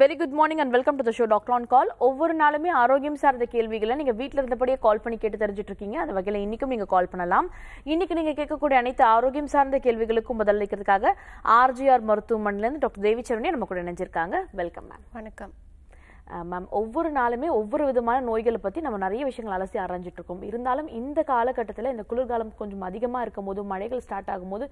very good morning and welcome to the show doctor on call ஒவ்வொரு நாளுமே ஆரோக்கியம் சார்ந்த கேள்விகளை நீங்கள் வீட்டில் இருந்தபடியே கால் பண்ணி கேட்டு தெரிஞ்சுட்டு இருக்கீங்க அந்த வகையில் இன்றைக்கும் நீங்கள் கால் பண்ணலாம் இன்றைக்கி நீங்கள் கேட்கக்கூடிய அனைத்து ஆரோக்கியம் சார்ந்த கேள்விகளுக்கும் பதிலளிக்கிறதுக்காக ஆர்ஜிஆர் மருத்துவமனையிலேருந்து டாக்டர் தேவிச்சரணியை நம்ம கூட இணைஞ்சிருக்காங்க வெல்கம் மேம் வணக்கம் மேம் ஒவ்வொரு நாளுமே ஒவ்வொரு விதமான நோய்களை பற்றி நம்ம நிறைய விஷயங்கள் அலசி அரைஞ்சிட்டு இருக்கோம் இருந்தாலும் இந்த காலகட்டத்தில் இந்த குளிர்காலம் கொஞ்சம் அதிகமாக இருக்கும் போது மழைகள் ஸ்டார்ட் ஆகும்போது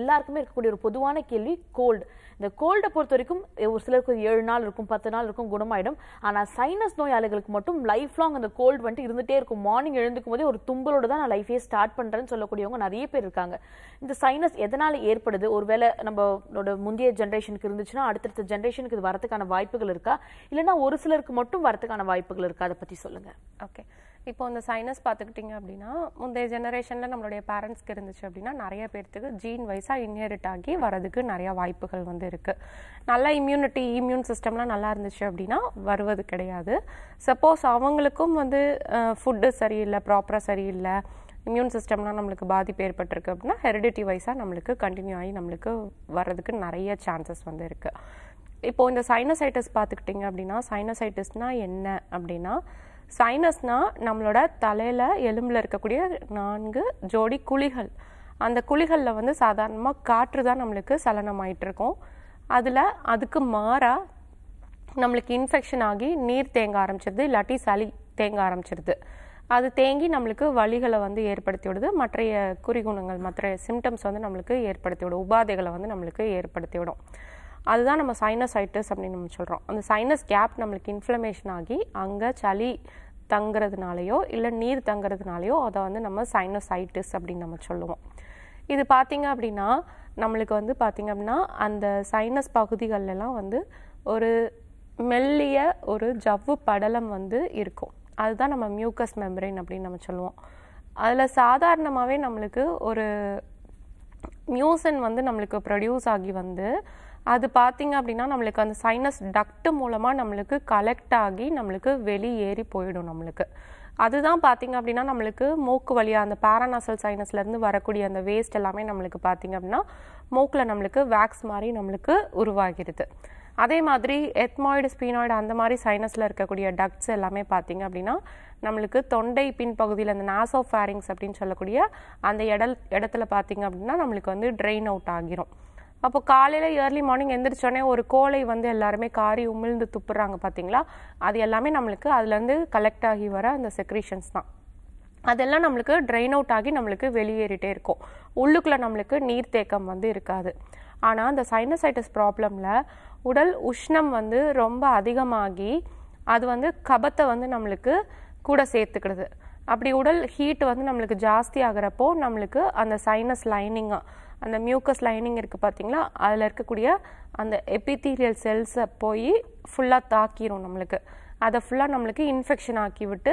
எல்லாருக்குமே இருக்கக்கூடிய ஒரு பொதுவான கேள்வி கோல்டு இந்த கோல்டை பொறுத்த வரைக்கும் ஒரு சிலருக்கு ஏழு நாள் இருக்கும் பத்து நாள் இருக்கும் குணமாயிடும் ஆனால் சைனஸ் நோயாளிகளுக்கு மட்டும் லைஃப் லாங் அந்த கோல்டு வந்துட்டு இருந்துகிட்டே இருக்கும் மார்னிங் எழுந்துக்கும் போதே ஒரு தும்பலோடு தான் நான் லைஃபே ஸ்டார்ட் பண்ணுறேன்னு சொல்லக்கூடியவங்க நிறைய பேர் இருக்காங்க இந்த சைனஸ் எதனால் ஏற்படுது ஒருவேளை நம்மளோட முந்தைய ஜென்ரேஷனுக்கு இருந்துச்சுன்னா அடுத்தடுத்த ஜென்ரேஷனுக்கு இது வரதுக்கான வாய்ப்புகள் இருக்கா இல்லைன்னா ஒரு சிலருக்கு மட்டும் வரதுக்கான வாய்ப்புகள் இருக்கா அதை பற்றி சொல்லுங்கள் ஓகே இப்போ இந்த சைனஸ் பார்த்துக்கிட்டிங்க அப்படின்னா முந்தைய ஜெனரேஷனில் நம்மளுடைய பேரண்ட்ஸ்க்கு இருந்துச்சு அப்படின்னா நிறைய பேர்த்துக்கு ஜீன் வைஸாக இன்ஹெரிட் ஆகி வரதுக்கு நிறையா வாய்ப்புகள் வந்து இருக்குது நல்ல இம்யூனிட்டி இம்யூன் சிஸ்டம்லாம் நல்லா இருந்துச்சு அப்படின்னா வருவது கிடையாது சப்போஸ் அவங்களுக்கும் வந்து ஃபுட்டு சரியில்லை ப்ராப்பராக சரியில்லை இம்யூன் சிஸ்டம்லாம் நம்மளுக்கு பாதிப்பு ஏற்பட்டிருக்கு அப்படின்னா ஹெரிடிட்டி வைஸாக நம்மளுக்கு கண்டினியூ ஆகி நம்மளுக்கு வர்றதுக்கு நிறைய சான்சஸ் வந்து இருக்குது இப்போது இந்த சைனசைட்டிஸ் பார்த்துக்கிட்டிங்க அப்படின்னா சைனசைட்டிஸ்னால் என்ன அப்படின்னா சைனஸ்னால் நம்மளோட தலையில் எலும்பில் இருக்கக்கூடிய நான்கு ஜோடி குழிகள் அந்த குழிகளில் வந்து சாதாரணமாக காற்று தான் நம்மளுக்கு சலனம் சலனமாயிட்டிருக்கும் அதில் அதுக்கு மாறாக நம்மளுக்கு இன்ஃபெக்ஷன் ஆகி நீர் தேங்க ஆரம்பிச்சிருது இல்லாட்டி சளி தேங்க ஆரம்பிச்சிருது அது தேங்கி நம்மளுக்கு வழிகளை வந்து ஏற்படுத்தி விடுது மற்றைய குறிகுணங்கள் மற்ற சிம்டம்ஸ் வந்து நம்மளுக்கு ஏற்படுத்தி விடும் உபாதைகளை வந்து நம்மளுக்கு ஏற்படுத்தி விடும் அதுதான் நம்ம சைனஸ் ஐட்டஸ் அப்படின்னு நம்ம சொல்கிறோம் அந்த சைனஸ் கேப் நம்மளுக்கு இன்ஃப்ளமேஷன் ஆகி அங்கே சளி தங்குறதுனாலையோ இல்லை நீர் தங்குறதுனாலையோ அதை வந்து நம்ம சைனோசைட்டிஸ் அப்படின்னு நம்ம சொல்லுவோம் இது பார்த்திங்க அப்படின்னா நம்மளுக்கு வந்து பார்த்திங்க அப்படின்னா அந்த சைனஸ் பகுதிகளெல்லாம் வந்து ஒரு மெல்லிய ஒரு ஜவ்வு படலம் வந்து இருக்கும் அதுதான் நம்ம மியூக்கஸ் மெம்பரைன் அப்படின்னு நம்ம சொல்லுவோம் அதில் சாதாரணமாகவே நம்மளுக்கு ஒரு மியூசன் வந்து நம்மளுக்கு ப்ரொடியூஸ் ஆகி வந்து அது பார்த்திங்க அப்படின்னா நம்மளுக்கு அந்த சைனஸ் டக்ட் மூலமாக நம்மளுக்கு கலெக்ட் ஆகி நம்மளுக்கு வெளியேறி போயிடும் நம்மளுக்கு அதுதான் பார்த்திங்க அப்படின்னா நம்மளுக்கு மூக்கு வழியாக அந்த பேரானாசல் சைனஸ்லேருந்து வரக்கூடிய அந்த வேஸ்ட் எல்லாமே நம்மளுக்கு பார்த்திங்க அப்படின்னா மூக்கில் நம்மளுக்கு வேக்ஸ் மாதிரி நம்மளுக்கு உருவாகிறது அதே மாதிரி எத்மாய்டு ஸ்பீனாய்டு அந்த மாதிரி சைனஸில் இருக்கக்கூடிய டக்ட்ஸ் எல்லாமே பார்த்திங்க அப்படின்னா நம்மளுக்கு தொண்டை பின்பகுதியில் அந்த நாசோ ஃபேரிங்ஸ் அப்படின்னு சொல்லக்கூடிய அந்த இடல் இடத்துல பார்த்திங்க அப்படின்னா நம்மளுக்கு வந்து ட்ரெயின் அவுட் ஆகிரும் அப்போ காலையில் ஏர்லி மார்னிங் எந்திரிச்சோடனே ஒரு கோலை வந்து எல்லாருமே காரி உமிழ்ந்து துப்புறாங்க பார்த்தீங்களா அது எல்லாமே நம்மளுக்கு அதுலேருந்து கலெக்ட் ஆகி வர அந்த செக்ரீஷன்ஸ் தான் அதெல்லாம் நம்மளுக்கு ட்ரைன் அவுட் ஆகி நம்மளுக்கு வெளியேறிட்டே இருக்கும் உள்ளுக்குள்ளே நம்மளுக்கு நீர்த்தேக்கம் வந்து இருக்காது ஆனால் அந்த சைனசைட்டிஸ் ப்ராப்ளமில் உடல் உஷ்ணம் வந்து ரொம்ப அதிகமாகி அது வந்து கபத்தை வந்து நம்மளுக்கு கூட சேர்த்துக்கிடுது அப்படி உடல் ஹீட் வந்து நம்மளுக்கு ஜாஸ்தி ஆகிறப்போ நம்மளுக்கு அந்த சைனஸ் லைனிங்காக அந்த மியூக்கஸ் லைனிங் இருக்குது பார்த்தீங்களா அதில் இருக்கக்கூடிய அந்த எபித்தீரியல் செல்ஸை போய் ஃபுல்லாக தாக்கிரும் நம்மளுக்கு அதை ஃபுல்லாக நம்மளுக்கு இன்ஃபெக்ஷன் ஆக்கி விட்டு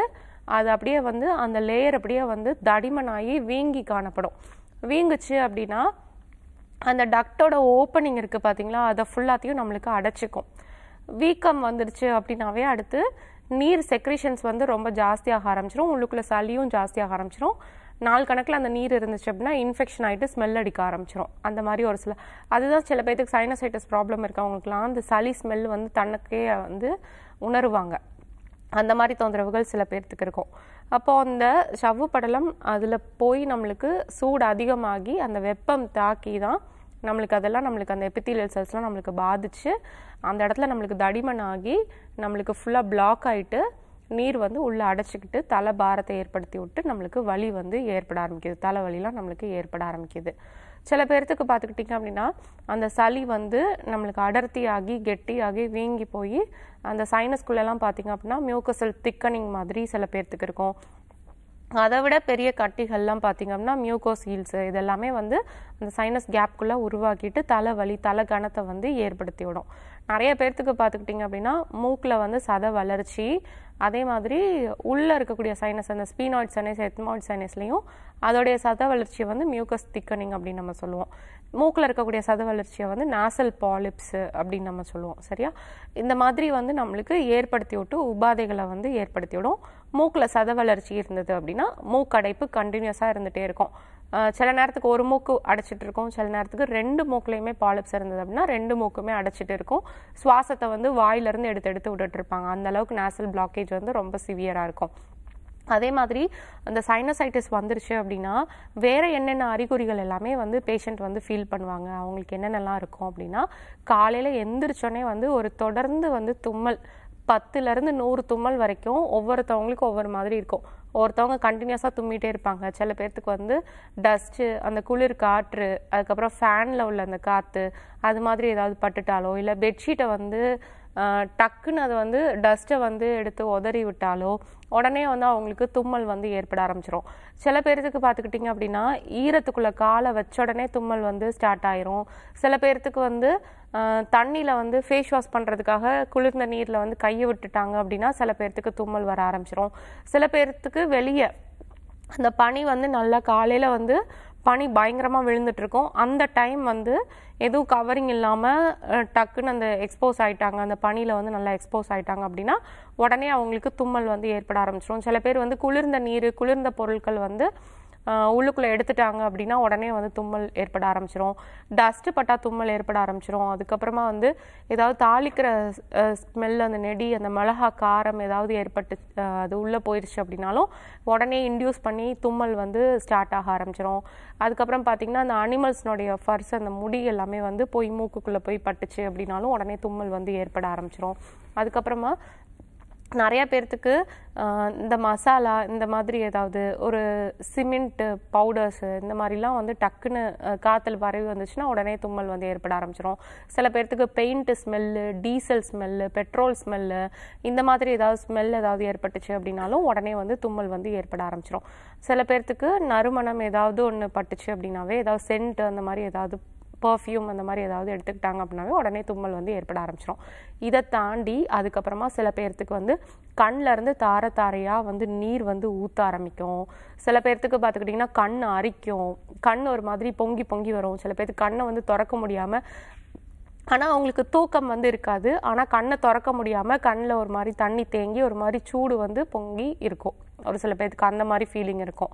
அது அப்படியே வந்து அந்த லேயர் அப்படியே வந்து தடிமனாகி வீங்கி காணப்படும் வீங்குச்சு அப்படின்னா அந்த டக்டோட ஓப்பனிங் இருக்குது பார்த்தீங்களா அதை ஃபுல்லாத்தையும் நம்மளுக்கு அடைச்சிக்கும் வீக்கம் வந்துடுச்சு அப்படின்னாவே அடுத்து நீர் செக்ரிஷன்ஸ் வந்து ரொம்ப ஜாஸ்தியாக ஆரம்பிச்சிடும் உள்ளுக்குள்ளே சளியும் ஜாஸ்தியாக ஆரம்பிச்சிடும் நாள் கணக்கில் அந்த நீர் இருந்துச்சு அப்படின்னா இன்ஃபெக்ஷன் ஆகிட்டு ஸ்மெல் அடிக்க ஆரம்பிச்சிடும் அந்த மாதிரி ஒரு சில அதுதான் சில பேர்த்துக்கு சைனசைட்டஸ் ப்ராப்ளம் இருக்கவங்களுக்குலாம் அந்த சளி ஸ்மெல் வந்து தனக்கே வந்து உணருவாங்க அந்த மாதிரி தொந்தரவுகள் சில பேர்த்துக்கு இருக்கும் அப்போது அந்த சவ்வு படலம் அதில் போய் நம்மளுக்கு சூடு அதிகமாகி அந்த வெப்பம் தாக்கி தான் நம்மளுக்கு அதெல்லாம் நம்மளுக்கு அந்த எபித்தீலியல் செல்ஸ்லாம் நம்மளுக்கு பாதித்து அந்த இடத்துல நம்மளுக்கு தடிமன் ஆகி நம்மளுக்கு ஃபுல்லாக பிளாக் ஆகிட்டு நீர் வந்து உள்ளே அடைச்சிக்கிட்டு தலை பாரத்தை ஏற்படுத்தி விட்டு நம்மளுக்கு வலி வந்து ஏற்பட ஆரம்பிக்குது தலைவலிலாம் நம்மளுக்கு ஏற்பட ஆரம்பிக்குது சில பேர்த்துக்கு பார்த்துக்கிட்டிங்க அப்படின்னா அந்த சளி வந்து நம்மளுக்கு அடர்த்தி ஆகி கெட்டி ஆகி வீங்கி போய் அந்த சைனஸ்குள்ளெல்லாம் பார்த்திங்க அப்படின்னா மியூக்கசல் திக்கனிங் மாதிரி சில பேர்த்துக்கு இருக்கும் அதை விட பெரிய கட்டிகள்லாம் பார்த்திங்க அப்படின்னா மியூகோஸ் ஹீல்ஸ் இதெல்லாமே வந்து அந்த சைனஸ் கேப்குள்ளே உருவாக்கிட்டு தலை வலி தலை கணத்தை வந்து ஏற்படுத்தி விடும் நிறைய பேர்த்துக்கு பார்த்துக்கிட்டிங்க அப்படின்னா மூக்கில் வந்து சத வளர்ச்சி அதே மாதிரி உள்ளே இருக்கக்கூடிய சைனஸ் அந்த ஸ்பீனாய்ட் சைனஸ் எத்மாய்ட் சைனஸ்லேயும் அதோடைய சத வளர்ச்சியை வந்து மியூக்கஸ் திக்கனிங் அப்படின்னு நம்ம சொல்லுவோம் மூக்கில் இருக்கக்கூடிய சத வளர்ச்சியை வந்து நாசல் பாலிப்ஸு அப்படின்னு நம்ம சொல்லுவோம் சரியா இந்த மாதிரி வந்து நம்மளுக்கு ஏற்படுத்தி விட்டு உபாதைகளை வந்து ஏற்படுத்தி விடும் மூக்கில் சத வளர்ச்சி இருந்தது அப்படின்னா மூக்கடைப்பு கண்டினியூஸாக இருந்துகிட்டே இருக்கும் சில நேரத்துக்கு ஒரு மூக்கு அடைச்சிட்டு இருக்கும் சில நேரத்துக்கு ரெண்டு மூக்குலையுமே பாலிப்ஸ் இருந்தது அப்படின்னா ரெண்டு மூக்குமே அடைச்சிட்டு இருக்கும் சுவாசத்தை வந்து வாயிலிருந்து எடுத்து எடுத்து விட்டுட்டு இருப்பாங்க அந்த அளவுக்கு நேசல் பிளாக்கேஜ் வந்து ரொம்ப சிவியராக இருக்கும் அதே மாதிரி அந்த சைனசைட்டிஸ் வந்துருச்சு அப்படின்னா வேறு என்னென்ன அறிகுறிகள் எல்லாமே வந்து பேஷண்ட் வந்து ஃபீல் பண்ணுவாங்க அவங்களுக்கு என்னென்னலாம் இருக்கும் அப்படின்னா காலையில் எந்திரிச்சோடனே வந்து ஒரு தொடர்ந்து வந்து தும்மல் பத்துலேருந்து நூறு தும்மல் வரைக்கும் ஒவ்வொருத்தவங்களுக்கும் ஒவ்வொரு மாதிரி இருக்கும் ஒருத்தவங்க கண்டினியூஸாக தும்மிட்டே இருப்பாங்க சில பேர்த்துக்கு வந்து டஸ்ட்டு அந்த குளிர் காற்று அதுக்கப்புறம் ஃபேனில் உள்ள அந்த காற்று அது மாதிரி ஏதாவது பட்டுட்டாலோ இல்லை பெட்ஷீட்டை வந்து டக்குன்னு அது வந்து டஸ்ட்டை வந்து எடுத்து உதறி விட்டாலோ உடனே வந்து அவங்களுக்கு தும்மல் வந்து ஏற்பட ஆரம்பிச்சிடும் சில பேர்த்துக்கு பார்த்துக்கிட்டிங்க அப்படின்னா ஈரத்துக்குள்ளே காலை வச்ச உடனே தும்மல் வந்து ஸ்டார்ட் ஆயிரும் சில பேர்த்துக்கு வந்து தண்ணியில் வந்து ஃபேஸ் வாஷ் பண்ணுறதுக்காக குளிர்ந்த நீரில் வந்து கையை விட்டுட்டாங்க அப்படின்னா சில பேர்த்துக்கு தும்மல் வர ஆரம்பிச்சிடும் சில பேர்த்துக்கு வெளியே அந்த பனி வந்து நல்லா காலையில் வந்து பனி பயங்கரமாக விழுந்துட்டுருக்கோம் அந்த டைம் வந்து எதுவும் கவரிங் இல்லாமல் டக்குன்னு அந்த எக்ஸ்போஸ் ஆகிட்டாங்க அந்த பனியில் வந்து நல்லா எக்ஸ்போஸ் ஆகிட்டாங்க அப்படின்னா உடனே அவங்களுக்கு தும்மல் வந்து ஏற்பட ஆரம்பிச்சிடும் சில பேர் வந்து குளிர்ந்த நீர் குளிர்ந்த பொருட்கள் வந்து உள்ளுக்குள்ளே எடுத்துட்டாங்க அப்படின்னா உடனே வந்து தும்மல் ஏற்பட ஆரம்பிச்சிரும் டஸ்ட்டு பட்டால் தும்மல் ஏற்பட ஆரம்பிச்சிரும் அதுக்கப்புறமா வந்து ஏதாவது தாளிக்கிற ஸ்மெல் அந்த நெடி அந்த மிளகா காரம் ஏதாவது ஏற்பட்டு அது உள்ளே போயிடுச்சு அப்படின்னாலும் உடனே இன்டியூஸ் பண்ணி தும்மல் வந்து ஸ்டார்ட் ஆக ஆரம்பிச்சிரும் அதுக்கப்புறம் பார்த்திங்கன்னா அந்த அனிமல்ஸ்னுடைய ஃபர்ஸ் அந்த முடி எல்லாமே வந்து போய் மூக்குக்குள்ளே போய் பட்டுச்சு அப்படின்னாலும் உடனே தும்மல் வந்து ஏற்பட ஆரம்பிச்சிரும் அதுக்கப்புறமா நிறையா பேர்த்துக்கு இந்த மசாலா இந்த மாதிரி ஏதாவது ஒரு சிமெண்ட்டு பவுடர்ஸு இந்த மாதிரிலாம் வந்து டக்குன்னு காற்றுல பரவி வந்துச்சுன்னா உடனே தும்மல் வந்து ஏற்பட ஆரம்பிச்சிடும் சில பேர்த்துக்கு paint smell diesel smell petrol smell இந்த மாதிரி ஏதாவது ஸ்மெல் ஏதாவது ஏற்பட்டுச்சு அப்படின்னாலும் உடனே வந்து தும்மல் வந்து ஏற்பட ஆரம்பிச்சிடும் சில பேர்த்துக்கு நறுமணம் ஏதாவது ஒன்று பட்டுச்சு அப்படின்னாவே ஏதாவது சென்ட் அந்த மாதிரி ஏதாவது பர்ஃப்யூம் அந்த மாதிரி ஏதாவது எடுத்துக்கிட்டாங்க அப்படின்னாவே உடனே தும்மல் வந்து ஏற்பட ஆரம்பிச்சிடும் இதை தாண்டி அதுக்கப்புறமா சில பேர்த்துக்கு வந்து கண்ணிலேருந்து தார தாரையாக வந்து நீர் வந்து ஊற்ற ஆரம்பிக்கும் சில பேர்த்துக்கு பார்த்துக்கிட்டிங்கன்னா கண் அரிக்கும் கண் ஒரு மாதிரி பொங்கி பொங்கி வரும் சில பேர்த்துக்கு கண்ணை வந்து திறக்க முடியாமல் ஆனால் அவங்களுக்கு தூக்கம் வந்து இருக்காது ஆனால் கண்ணை திறக்க முடியாமல் கண்ணில் ஒரு மாதிரி தண்ணி தேங்கி ஒரு மாதிரி சூடு வந்து பொங்கி இருக்கும் ஒரு சில பேர்த்துக்கு அந்த மாதிரி ஃபீலிங் இருக்கும்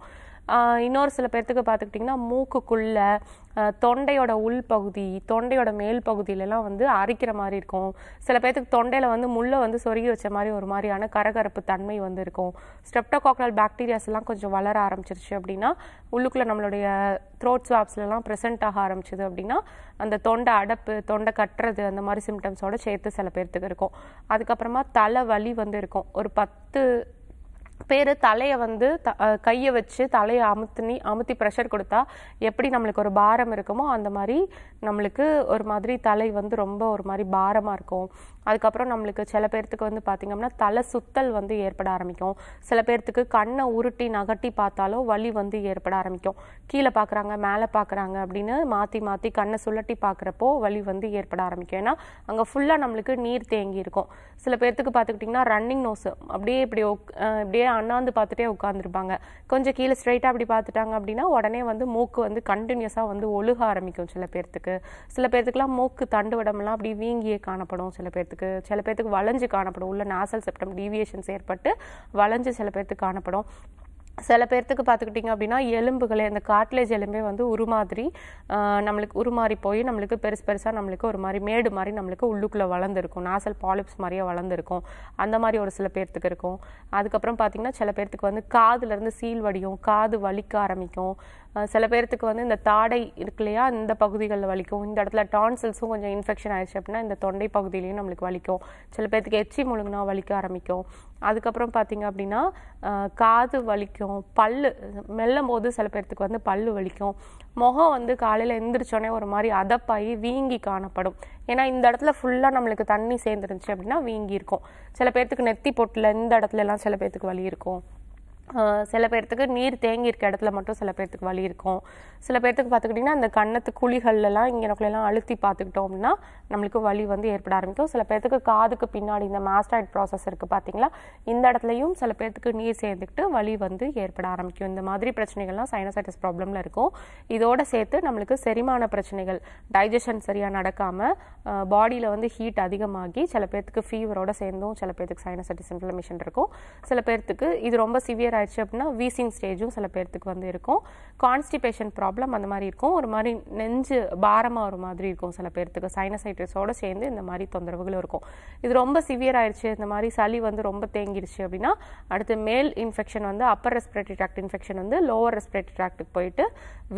இன்னொரு சில பேர்த்துக்கு பார்த்துக்கிட்டிங்கன்னா மூக்குக்குள்ளே தொண்டையோட உள் பகுதி தொண்டையோட மேல் பகுதியிலலாம் வந்து அரிக்கிற மாதிரி இருக்கும் சில பேர்த்துக்கு தொண்டையில் வந்து முள்ளை வந்து சொருகி வச்ச மாதிரி ஒரு மாதிரியான கரகரப்பு தன்மை வந்து இருக்கும் ஸ்டெப்டோகாக்கல் பாக்டீரியாஸ் எல்லாம் கொஞ்சம் வளர ஆரம்பிச்சிருச்சு அப்படின்னா உள்ளுக்குள்ளே நம்மளுடைய த்ரோட் ஸ்வாப்ஸ்லாம் ப்ரெசென்ட் ஆக ஆரம்பிச்சிது அப்படின்னா அந்த தொண்டை அடப்பு தொண்டை கட்டுறது அந்த மாதிரி சிம்டம்ஸோட சேர்த்து சில பேர்த்துக்கு இருக்கும் அதுக்கப்புறமா தலை வலி வந்து இருக்கும் ஒரு பத்து பேர் தலையை வந்து த கையை வச்சு தலையை அமுத்துனி அமுத்தி ப்ரெஷர் கொடுத்தா எப்படி நம்மளுக்கு ஒரு பாரம் இருக்குமோ அந்த மாதிரி நம்மளுக்கு ஒரு மாதிரி தலை வந்து ரொம்ப ஒரு மாதிரி பாரமாக இருக்கும் அதுக்கப்புறம் நம்மளுக்கு சில பேர்த்துக்கு வந்து அப்படின்னா தலை சுத்தல் வந்து ஏற்பட ஆரம்பிக்கும் சில பேர்த்துக்கு கண்ணை உருட்டி நகட்டி பார்த்தாலும் வலி வந்து ஏற்பட ஆரம்பிக்கும் கீழே பார்க்குறாங்க மேலே பார்க்குறாங்க அப்படின்னு மாற்றி மாற்றி கண்ணை சுழட்டி பார்க்குறப்போ வலி வந்து ஏற்பட ஆரம்பிக்கும் ஏன்னா அங்கே ஃபுல்லாக நம்மளுக்கு நீர் தேங்கி இருக்கும் சில பேர்த்துக்கு பார்த்துக்கிட்டிங்கன்னா ரன்னிங் நோஸ் அப்படியே இப்படி இப்படியே அப்படியே அண்ணாந்து பார்த்துட்டே உட்காந்துருப்பாங்க கொஞ்சம் கீழே ஸ்ட்ரைட்டாக அப்படி பார்த்துட்டாங்க அப்படின்னா உடனே வந்து மூக்கு வந்து கண்டினியூஸாக வந்து ஒழுக ஆரம்பிக்கும் சில பேர்த்துக்கு சில பேர்த்துக்குலாம் மூக்கு தண்டுவடம்லாம் அப்படி வீங்கியே காணப்படும் சில பேர்த்துக்கு சில பேர்த்துக்கு வளைஞ்சு காணப்படும் உள்ள நாசல் செப்டம் டீவியேஷன்ஸ் ஏற்பட்டு வளைஞ்சு சில பேர்த்துக்கு காணப்படும் சில பேர்த்துக்கு பார்த்துக்கிட்டிங்க அப்படின்னா எலும்புகளே அந்த காட்லேஜ் எலும்பே வந்து உருமாதிரி மாதிரி நம்மளுக்கு உருமாறி போய் நம்மளுக்கு பெருசு பெருசாக நம்மளுக்கு ஒரு மாதிரி மேடு மாதிரி நம்மளுக்கு உள்ளுக்குள்ளே வளர்ந்துருக்கும் நாசல் பாலிப்ஸ் மாதிரியே வளர்ந்துருக்கும் அந்த மாதிரி ஒரு சில பேர்த்துக்கு இருக்கும் அதுக்கப்புறம் பார்த்திங்கன்னா சில பேர்த்துக்கு வந்து காதுலேருந்து சீல் வடியும் காது வலிக்க ஆரம்பிக்கும் சில பேர்த்துக்கு வந்து இந்த தாடை இருக்கு இல்லையா இந்த பகுதிகளில் வலிக்கும் இந்த இடத்துல டான்சில்ஸும் கொஞ்சம் இன்ஃபெக்ஷன் ஆயிடுச்சு அப்படின்னா இந்த தொண்டை பகுதியிலையும் நம்மளுக்கு வலிக்கும் சில பேர்த்துக்கு எச்சி முழுங்கினா வலிக்க ஆரம்பிக்கும் அதுக்கப்புறம் பார்த்திங்க அப்படின்னா காது வலிக்கும் பல் மெல்லும் போது சில பேர்த்துக்கு வந்து பல் வலிக்கும் முகம் வந்து காலையில் எந்திரிச்சோடனே ஒரு மாதிரி அதப்பாகி வீங்கி காணப்படும் ஏன்னா இந்த இடத்துல ஃபுல்லாக நம்மளுக்கு தண்ணி சேர்ந்துருந்துச்சு அப்படின்னா வீங்கி இருக்கும் சில பேர்த்துக்கு நெத்தி பொட்டில் இந்த இடத்துலலாம் சில பேர்த்துக்கு வலி இருக்கும் சில பேர்த்துக்கு நீர் தேங்கி இருக்க இடத்துல மட்டும் சில பேர்த்துக்கு வலி இருக்கும் சில பேர்த்துக்கு பார்த்துக்கிட்டிங்கன்னா அந்த கண்ணத்து குழிகள்லாம் இங்கே எனக்குலாம் அழுத்தி பார்த்துக்கிட்டோம்னா நம்மளுக்கு வலி வந்து ஏற்பட ஆரம்பிக்கும் சில பேர்த்துக்கு காதுக்கு பின்னாடி இந்த மாஸ்டாய்ட் ப்ராசஸ் இருக்குது பார்த்தீங்களா இந்த இடத்துலையும் சில பேர்த்துக்கு நீர் சேர்ந்துக்கிட்டு வலி வந்து ஏற்பட ஆரம்பிக்கும் இந்த மாதிரி பிரச்சனைகள்லாம் சைனசைட்டிஸ் ப்ராப்ளமில் இருக்கும் இதோடு சேர்த்து நம்மளுக்கு செரிமான பிரச்சனைகள் டைஜஷன் சரியாக நடக்காமல் பாடியில் வந்து ஹீட் அதிகமாகி சில பேர்த்துக்கு ஃபீவரோடு சேர்ந்தும் சில பேர்த்துக்கு சைனசைட்டிஸ் இன்ஃப்ளமேஷன் இருக்கும் சில பேர்த்துக்கு இது ரொம்ப சிவியர் ஆயிடுச்சு அப்படின்னா வீசிங் ஸ்டேஜும் சில பேர்த்துக்கு வந்து இருக்கும் கான்ஸ்டிபேஷன் ப்ராப்ளம் அந்த மாதிரி இருக்கும் ஒரு மாதிரி நெஞ்சு பாரமாக ஒரு மாதிரி இருக்கும் சில பேர்த்துக்கு சைனசைட்டிஸோடு சேர்ந்து இந்த மாதிரி தொந்தரவுகளும் இருக்கும் இது ரொம்ப சிவியர் ஆயிடுச்சு இந்த மாதிரி சளி வந்து ரொம்ப தேங்கிடுச்சு அப்படின்னா அடுத்து மேல் இன்ஃபெக்ஷன் வந்து அப்பர் ரெஸ்பிரேட்டரி ட்ராக்ட் இன்ஃபெக்ஷன் வந்து லோவர் ரெஸ்பிரேட்டரி ட்ராக்ட்டுக்கு போயிட்டு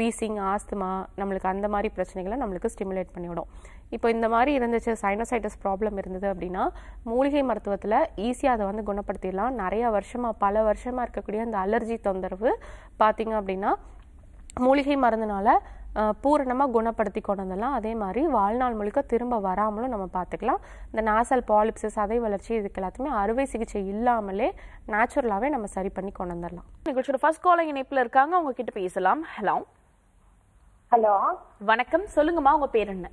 வீசிங் ஆஸ்துமா நம்மளுக்கு அந்த மாதிரி பிரச்சனைகளை நம்மளுக்கு ஸ்டிமுலேட் பண்ணிவிடும் இப்போ இந்த மாதிரி இருந்துச்சு சைனசைட்டிஸ் ப்ராப்ளம் இருந்தது அப்படின்னா மூலிகை மருத்துவத்தில் ஈஸியாக அதை வந்து குணப்படுத்திடலாம் நிறைய வருஷமாக பல வருஷமாக இருக்கக்கூடிய அந்த அலர்ஜி தொந்தரவு பார்த்திங்க அப்படின்னா மூலிகை மருந்துனால பூரணமாக குணப்படுத்தி கொண்டு வந்துடலாம் அதே மாதிரி வாழ்நாள் முழுக்க திரும்ப வராமலும் நம்ம பார்த்துக்கலாம் இந்த நாசல் பாலிப்ஸஸ் அதை வளர்ச்சி இதுக்கு எல்லாத்தையுமே அறுவை சிகிச்சை இல்லாமலே நேச்சுரலாகவே நம்ம சரி பண்ணி கொண்டு வந்துடலாம் நிகழ்ச்சியோட ஃபர்ஸ்ட் காலிங் இணைப்பில் இருக்காங்க உங்ககிட்ட பேசலாம் ஹலோ ஹலோ வணக்கம் சொல்லுங்கம்மா உங்கள் பேர் என்ன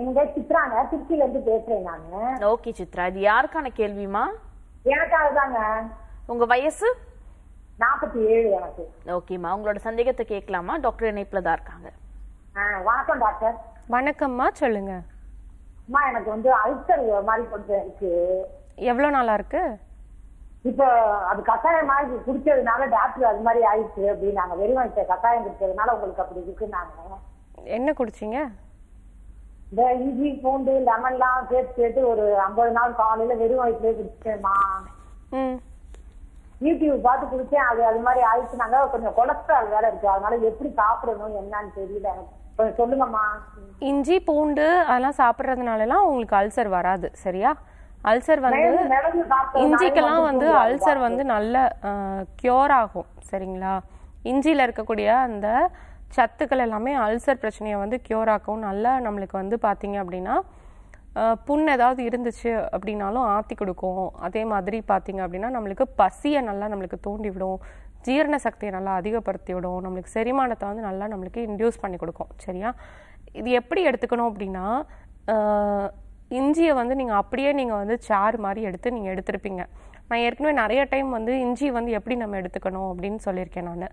எங்க சித்ராங்க ஓகே சித்ரா இது யாருக்கான கேள்விமா தாங்க உங்க வயசு நாற்பத்தி ஏழு எனக்கு ஓகேம்மா உங்களோட சந்தேகத்தை கேட்கலாமா டாக்டர் இணைப்புல தான் இருக்காங்க வணக்கம் டாக்டர் வணக்கம்மா சொல்லுங்க அம்மா எனக்கு வந்து மாதிரி நாளா இருக்கு இப்போ அது கஷாயம் மாதிரி குடிச்சதுனால டாக்டர் அது மாதிரி ஆயிடுச்சு அப்படின்னு நாங்க வெறும் கட்டாயம் குடிச்சதுனால உங்களுக்கு அப்படி இருக்குன்னாங்க என்ன குடிச்சீங்க இந்த இஞ்சி பூண்டு லெமன் எல்லாம் சேர்த்து சேர்த்து ஒரு ஐம்பது நாள் காலையில வெறும் வயசுலயே குடிச்சேம்மா யூடியூப் பார்த்து குடிச்சேன் அது அது மாதிரி ஆயிடுச்சுனாங்க கொஞ்சம் கொலஸ்ட்ரால் வேற இருக்கு அதனால எப்படி சாப்பிடணும் என்னன்னு தெரியல சொல்லுங்கம்மா இஞ்சி பூண்டு அதெல்லாம் சாப்பிடுறதுனால எல்லாம் உங்களுக்கு அல்சர் வராது சரியா அல்சர் வந்து இஞ்சிக்கெல்லாம் வந்து அல்சர் வந்து நல்ல கியூர் ஆகும் சரிங்களா இஞ்சியில இருக்கக்கூடிய அந்த சத்துக்கள் எல்லாமே அல்சர் பிரச்சனையை வந்து க்யூர் ஆக்கும் நல்லா நம்மளுக்கு வந்து பார்த்திங்க அப்படின்னா புண் ஏதாவது இருந்துச்சு அப்படின்னாலும் ஆற்றி கொடுக்கும் அதே மாதிரி பார்த்தீங்க அப்படின்னா நம்மளுக்கு பசியை நல்லா நம்மளுக்கு தூண்டி விடும் ஜீரண சக்தியை நல்லா அதிகப்படுத்தி விடும் நம்மளுக்கு செரிமானத்தை வந்து நல்லா நம்மளுக்கு இன்டியூஸ் பண்ணி கொடுக்கும் சரியா இது எப்படி எடுத்துக்கணும் அப்படின்னா இஞ்சியை வந்து நீங்கள் அப்படியே நீங்கள் வந்து சாறு மாதிரி எடுத்து நீங்கள் எடுத்திருப்பீங்க நான் ஏற்கனவே நிறைய டைம் வந்து இஞ்சி வந்து எப்படி நம்ம எடுத்துக்கணும் அப்படின்னு சொல்லியிருக்கேன் நான்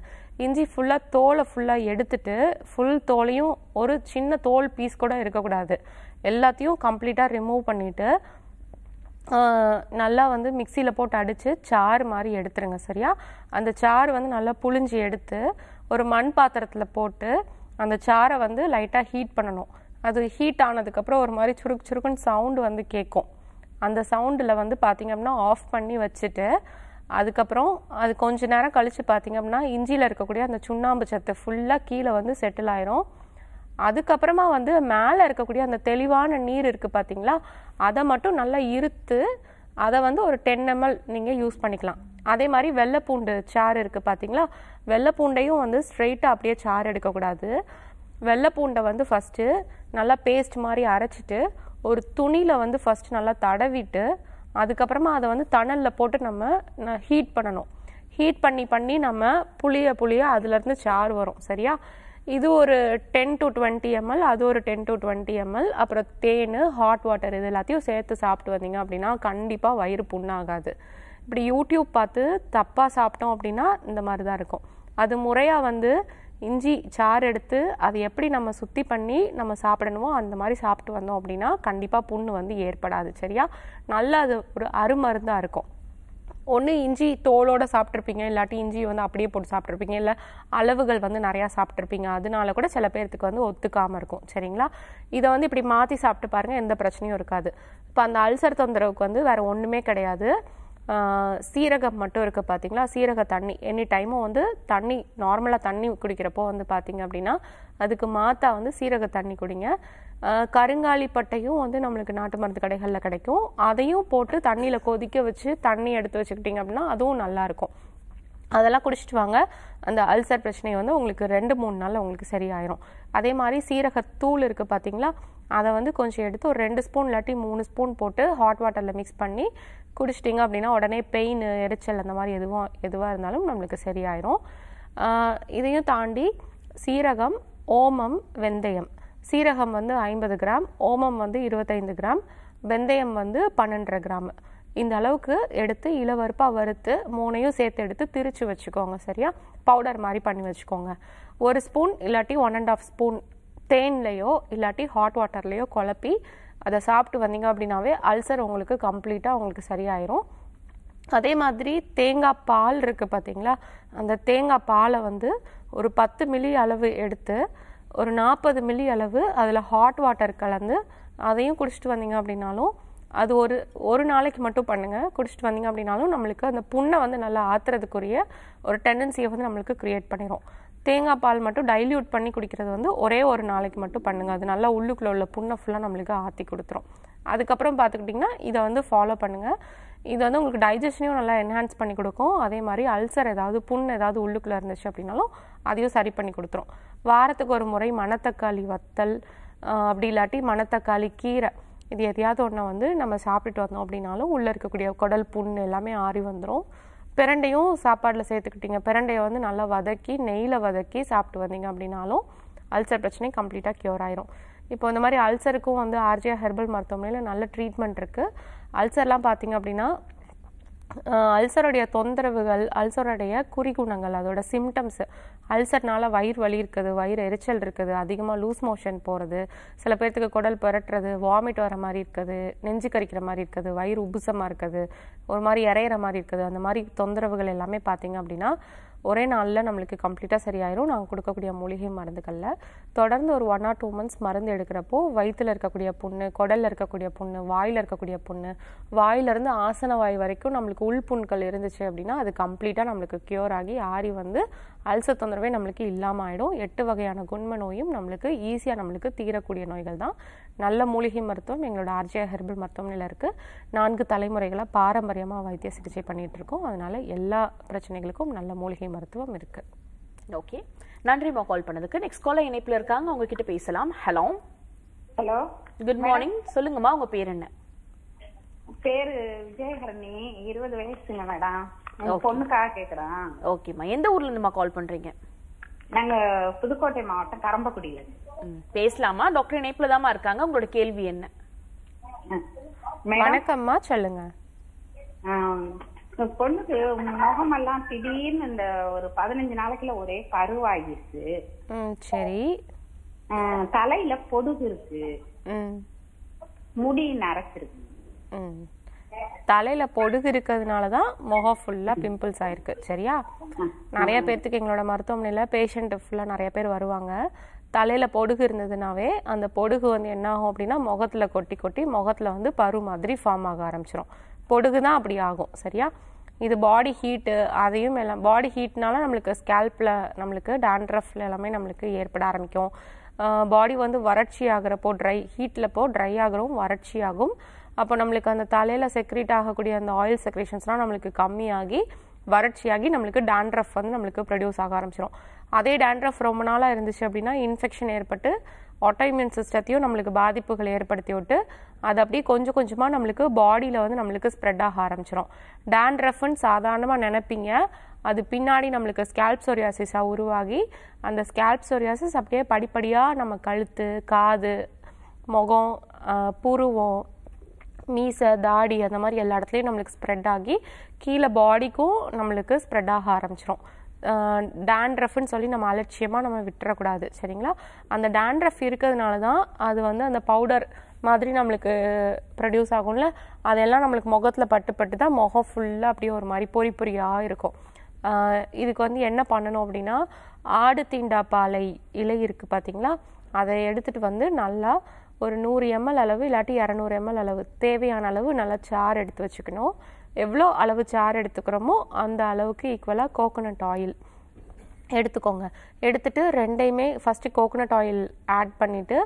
இஞ்சி ஃபுல்லாக தோலை ஃபுல்லாக எடுத்துட்டு ஃபுல் தோலையும் ஒரு சின்ன தோல் பீஸ் கூட இருக்கக்கூடாது எல்லாத்தையும் கம்ப்ளீட்டாக ரிமூவ் பண்ணிவிட்டு நல்லா வந்து மிக்சியில் போட்டு அடித்து சாறு மாதிரி எடுத்துருங்க சரியா அந்த சாறு வந்து நல்லா புழிஞ்சு எடுத்து ஒரு மண் பாத்திரத்தில் போட்டு அந்த சாரை வந்து லைட்டாக ஹீட் பண்ணணும் அது ஹீட் ஆனதுக்கப்புறம் ஒரு மாதிரி சுருக் சுருக்குன்னு சவுண்டு வந்து கேட்கும் அந்த சவுண்டில் வந்து பார்த்திங்க அப்படின்னா ஆஃப் பண்ணி வச்சுட்டு அதுக்கப்புறம் அது கொஞ்ச நேரம் கழித்து பார்த்திங்க அப்படின்னா இஞ்சியில் இருக்கக்கூடிய அந்த சுண்ணாம்பு சத்து ஃபுல்லாக கீழே வந்து செட்டில் ஆயிரும் அதுக்கப்புறமா வந்து மேலே இருக்கக்கூடிய அந்த தெளிவான நீர் இருக்குது பார்த்தீங்களா அதை மட்டும் நல்லா இருத்து அதை வந்து ஒரு டென் எம்எல் நீங்கள் யூஸ் பண்ணிக்கலாம் அதே மாதிரி வெள்ளைப்பூண்டு சாறு இருக்குது பார்த்தீங்களா வெள்ளைப்பூண்டையும் வந்து ஸ்ட்ரெயிட்டாக அப்படியே சாறு எடுக்கக்கூடாது வெள்ளைப்பூண்டை வந்து ஃபஸ்ட்டு நல்லா பேஸ்ட் மாதிரி அரைச்சிட்டு ஒரு துணியில் வந்து ஃபஸ்ட் நல்லா தடவிட்டு அதுக்கப்புறமா அதை வந்து தணலில் போட்டு நம்ம ஹீட் பண்ணணும் ஹீட் பண்ணி பண்ணி நம்ம புளிய புளிய அதுலேருந்து சார் வரும் சரியா இது ஒரு டென் டு டுவெண்ட்டி எம்எல் அது ஒரு டென் டு டுவெண்ட்டி எம்எல் அப்புறம் தேன் ஹாட் வாட்டர் இது எல்லாத்தையும் சேர்த்து சாப்பிட்டு வந்தீங்க அப்படின்னா கண்டிப்பாக வயிறு புண்ணாகாது இப்படி யூடியூப் பார்த்து தப்பாக சாப்பிட்டோம் அப்படின்னா இந்த மாதிரி தான் இருக்கும் அது முறையாக வந்து இஞ்சி சாறு எடுத்து அதை எப்படி நம்ம சுத்தி பண்ணி நம்ம சாப்பிடணுமோ அந்த மாதிரி சாப்பிட்டு வந்தோம் அப்படின்னா கண்டிப்பாக புண்ணு வந்து ஏற்படாது சரியா நல்ல அது ஒரு அருமருந்தாக இருக்கும் ஒன்று இஞ்சி தோலோடு சாப்பிட்ருப்பீங்க இல்லாட்டி இஞ்சி வந்து அப்படியே போட்டு சாப்பிட்ருப்பீங்க இல்லை அளவுகள் வந்து நிறையா சாப்பிட்ருப்பீங்க அதனால கூட சில பேர்த்துக்கு வந்து ஒத்துக்காமல் இருக்கும் சரிங்களா இதை வந்து இப்படி மாற்றி சாப்பிட்டு பாருங்கள் எந்த பிரச்சனையும் இருக்காது இப்போ அந்த அல்சர் தொந்தரவுக்கு வந்து வேறு ஒன்றுமே கிடையாது சீரகம் மட்டும் இருக்குது பார்த்தீங்களா சீரக தண்ணி எனி டைமும் வந்து தண்ணி நார்மலாக தண்ணி குடிக்கிறப்போ வந்து பார்த்தீங்க அப்படின்னா அதுக்கு மாத்தா வந்து சீரக தண்ணி குடிங்க கருங்காலி பட்டையும் வந்து நம்மளுக்கு நாட்டு மருந்து கடைகளில் கிடைக்கும் அதையும் போட்டு தண்ணியில் கொதிக்க வச்சு தண்ணி எடுத்து வச்சுக்கிட்டிங்க அப்படின்னா அதுவும் நல்லாயிருக்கும் அதெல்லாம் குடிச்சிட்டு வாங்க அந்த அல்சர் பிரச்சனையை வந்து உங்களுக்கு ரெண்டு மூணு நாளில் உங்களுக்கு சரியாயிரும் அதே மாதிரி சீரகத்தூள் இருக்குது பார்த்தீங்களா அதை வந்து கொஞ்சம் எடுத்து ஒரு ரெண்டு ஸ்பூன் இல்லாட்டி மூணு ஸ்பூன் போட்டு ஹாட் வாட்டரில் மிக்ஸ் பண்ணி குடிச்சிட்டிங்க அப்படின்னா உடனே பெயின் எரிச்சல் அந்த மாதிரி எதுவும் எதுவாக இருந்தாலும் நம்மளுக்கு சரியாயிரும் இதையும் தாண்டி சீரகம் ஓமம் வெந்தயம் சீரகம் வந்து ஐம்பது கிராம் ஓமம் வந்து இருபத்தைந்து கிராம் வெந்தயம் வந்து பன்னெண்டரை கிராம் இந்த அளவுக்கு எடுத்து இளவருப்பாக வறுத்து மூணையும் சேர்த்து எடுத்து திரித்து வச்சுக்கோங்க சரியா பவுடர் மாதிரி பண்ணி வச்சுக்கோங்க ஒரு ஸ்பூன் இல்லாட்டி ஒன் அண்ட் ஆஃப் ஸ்பூன் தேன்லேயோ இல்லாட்டி ஹாட் வாட்டர்லேயோ குழப்பி அதை சாப்பிட்டு வந்தீங்க அப்படின்னாவே அல்சர் உங்களுக்கு கம்ப்ளீட்டாக உங்களுக்கு சரியாயிரும் அதே மாதிரி தேங்காய் பால் இருக்குது பார்த்தீங்களா அந்த தேங்காய் பாலை வந்து ஒரு பத்து மில்லி அளவு எடுத்து ஒரு நாற்பது மில்லி அளவு அதில் ஹாட் வாட்டர் கலந்து அதையும் குடிச்சிட்டு வந்தீங்க அப்படின்னாலும் அது ஒரு ஒரு நாளைக்கு மட்டும் பண்ணுங்கள் குடிச்சிட்டு வந்தீங்க அப்படின்னாலும் நம்மளுக்கு அந்த புண்ணை வந்து நல்லா ஆத்துறதுக்குரிய ஒரு டெண்டன்சியை வந்து நம்மளுக்கு க்ரியேட் பண்ணிடும் தேங்காய் பால் மட்டும் டைல்யூட் பண்ணி குடிக்கிறது வந்து ஒரே ஒரு நாளைக்கு மட்டும் பண்ணுங்கள் அது நல்லா உள்ளுக்குள்ளே உள்ள புண்ணை ஃபுல்லாக நம்மளுக்கு ஆற்றி கொடுத்துரும் அதுக்கப்புறம் பார்த்துக்கிட்டிங்கன்னா இதை வந்து ஃபாலோ பண்ணுங்கள் இது வந்து உங்களுக்கு டைஜஷனையும் நல்லா என்ஹான்ஸ் பண்ணி கொடுக்கும் அதே மாதிரி அல்சர் ஏதாவது புண் ஏதாவது உள்ளுக்குள்ளே இருந்துச்சு அப்படின்னாலும் அதையும் சரி பண்ணி கொடுத்துரும் வாரத்துக்கு ஒரு முறை மணத்தக்காளி வத்தல் அப்படி இல்லாட்டி மணத்தக்காளி கீரை இது எதையாவது ஒன்றை வந்து நம்ம சாப்பிட்டுட்டு வந்தோம் அப்படின்னாலும் உள்ளே இருக்கக்கூடிய குடல் புண் எல்லாமே ஆறி வந்துடும் பிரண்டையும் சாப்பாடில் சேர்த்துக்கிட்டிங்க பிரண்டையை வந்து நல்லா வதக்கி நெய்யில் வதக்கி சாப்பிட்டு வந்தீங்க அப்படின்னாலும் அல்சர் பிரச்சனை கம்ப்ளீட்டாக க்யூர் ஆயிரும் இப்போ இந்த மாதிரி அல்சருக்கும் வந்து ஆர்ஜியா ஹெர்பல் மருத்துவமனையில் நல்ல ட்ரீட்மெண்ட் இருக்குது அல்சர்லாம் பார்த்திங்க அப்படின்னா அல்சருடைய தொந்தரவுகள் அல்சருடைய குறிகுணங்கள் அதோட சிம்டம்ஸ் அல்சர்னால் வயிறு வலி இருக்குது வயிறு எரிச்சல் இருக்குது அதிகமாக லூஸ் மோஷன் போகிறது சில பேர்த்துக்கு குடல் புரட்டுறது வாமிட் வர மாதிரி இருக்குது நெஞ்சு கறிக்கிற மாதிரி இருக்குது வயிறு உபுசமாக இருக்குது ஒரு மாதிரி இறையிற மாதிரி இருக்குது அந்த மாதிரி தொந்தரவுகள் எல்லாமே பார்த்திங்க அப்படின்னா ஒரே நாளில் நம்மளுக்கு கம்ப்ளீட்டாக சரியாயிரும் நாங்கள் கொடுக்கக்கூடிய மூலிகை மருந்துகளில் தொடர்ந்து ஒரு ஒன் ஆர் டூ மந்த்ஸ் மருந்து எடுக்கிறப்போ வயிற்றில் இருக்கக்கூடிய புண்ணு குடலில் இருக்கக்கூடிய புண்ணு வாயில் இருக்கக்கூடிய புண்ணு வாயிலிருந்து ஆசன வாய் வரைக்கும் நம்மளுக்கு உள் புண்கள் இருந்துச்சு அப்படின்னா அது கம்ப்ளீட்டாக நம்மளுக்கு க்யூர் ஆகி ஆறி வந்து அல்சர் தொந்தரவே நம்மளுக்கு இல்லாமல் ஆகிடும் எட்டு வகையான குண்ம நோயும் நம்மளுக்கு ஈஸியாக நம்மளுக்கு தீரக்கூடிய நோய்கள் தான் நல்ல மூலிகை மருத்துவம் எங்களோட ஆர்ஜியா ஹெர்பல் மருத்துவமனையில் இருக்குது நான்கு தலைமுறைகளாக பாரம்பரியமாக வைத்திய சிகிச்சை பண்ணிகிட்ருக்கோம் அதனால் எல்லா பிரச்சனைகளுக்கும் நல்ல மூலிகை மருத்துவம் இருக்குது ஓகே நன்றிமா கால் பண்ணதுக்கு நெக்ஸ்ட் காலை இணைப்பில் இருக்காங்க உங்ககிட்ட பேசலாம் ஹலோ ஹலோ குட் மார்னிங் சொல்லுங்கம்மா உங்கள் பேர் என்ன பேர் விஜயகரணி இருபது வயசுங்க மேடம் பொண்ணுக்காக கேக்குறேன் ஓகேம்மா எந்த ஊர்ல இருந்துமா கால் பண்றீங்க நாங்க புதுக்கோட்டை மாவட்டம் கரம்பக்குடியில பேசலாமா டாக்டர் இணைப்புல தாமா இருக்காங்க உங்களோட கேள்வி என்ன வணக்கம்மா சொல்லுங்க பொண்ணுக்கு முகமெல்லாம் திடீர்னு இந்த ஒரு பதினஞ்சு நாளைக்குள்ள ஒரே பருவாகிருக்கு சரி தலையில பொடுகு இருக்கு முடி நரைச்சிருக்கு தலையில் பொடுகு இருக்கிறதுனால தான் முகம் ஃபுல்லாக பிம்பிள்ஸ் ஆயிருக்கு சரியா நிறைய பேர்த்துக்கு எங்களோட மருத்துவமனையில் பேஷண்ட்டு ஃபுல்லாக நிறைய பேர் வருவாங்க தலையில் பொடுகு இருந்ததுனாவே அந்த பொடுகு வந்து என்ன ஆகும் அப்படின்னா முகத்தில் கொட்டி கொட்டி முகத்தில் வந்து பரு மாதிரி ஃபார்ம் ஆக ஆரம்பிச்சிடும் பொடுகு தான் அப்படி ஆகும் சரியா இது பாடி ஹீட்டு அதையும் எல்லாம் பாடி ஹீட்னால நம்மளுக்கு ஸ்கேல்ப்ல நம்மளுக்கு டான்ட்ரஃப்ல எல்லாமே நம்மளுக்கு ஏற்பட ஆரம்பிக்கும் பாடி வந்து வறட்சி ஆகிறப்போ ட்ரை ஹீட்டில் ட்ரை ஆகிறவும் வறட்சி ஆகும் அப்போ நம்மளுக்கு அந்த தலையில் செக்ரேட் ஆகக்கூடிய அந்த ஆயில் செக்ரேஷன்ஸ்லாம் நம்மளுக்கு கம்மியாகி வறட்சியாகி நம்மளுக்கு டேண்ட்ரஃப் வந்து நம்மளுக்கு ப்ரொடியூஸ் ஆக ஆரம்பிச்சிடும் அதே டேண்ட்ரஃப் ரொம்ப நாளாக இருந்துச்சு அப்படின்னா இன்ஃபெக்ஷன் ஏற்பட்டு ஆட்டோமியூன் சிஸ்டத்தையும் நம்மளுக்கு பாதிப்புகள் ஏற்படுத்தி விட்டு அது அப்படியே கொஞ்சம் கொஞ்சமாக நம்மளுக்கு பாடியில் வந்து நம்மளுக்கு ஸ்ப்ரெட் ஆக ஆரம்பிச்சிடும் டேண்ட்ரஃப்னு சாதாரணமாக நினைப்பீங்க அது பின்னாடி நம்மளுக்கு ஸ்கேல்ப் சொரியாசிஸாக உருவாகி அந்த ஸ்கேல்ப் சொரியாசிஸ் அப்படியே படிப்படியாக நம்ம கழுத்து காது முகம் புருவம் மீசை தாடி அந்த மாதிரி எல்லா இடத்துலையும் நம்மளுக்கு ஸ்ப்ரெட் ஆகி கீழே பாடிக்கும் நம்மளுக்கு ஸ்ப்ரெட் ஆக ஆரம்பிச்சிடும் டேண்ட்ரஃப்னு சொல்லி நம்ம அலட்சியமாக நம்ம விட்டுறக்கூடாது சரிங்களா அந்த டேண்ட்ரஃப் இருக்கிறதுனால தான் அது வந்து அந்த பவுடர் மாதிரி நம்மளுக்கு ப்ரொடியூஸ் ஆகும்ல அதெல்லாம் நம்மளுக்கு முகத்தில் பட்டு பட்டு தான் முகம் ஃபுல்லாக அப்படியே ஒரு மாதிரி பொறி பொறியாக இருக்கும் இதுக்கு வந்து என்ன பண்ணணும் அப்படின்னா ஆடு தீண்டா பாலை இலை இருக்குது பார்த்தீங்களா அதை எடுத்துகிட்டு வந்து நல்லா ஒரு நூறு எம்எல் அளவு இல்லாட்டி இரநூறு எம்எல் அளவு தேவையான அளவு நல்லா சார் எடுத்து வச்சுக்கணும் எவ்வளோ அளவு சார் எடுத்துக்கிறோமோ அந்த அளவுக்கு ஈக்குவலாக கோகோனட் ஆயில் எடுத்துக்கோங்க எடுத்துட்டு ரெண்டையுமே ஃபஸ்ட்டு கோகோனட் ஆயில் ஆட் பண்ணிவிட்டு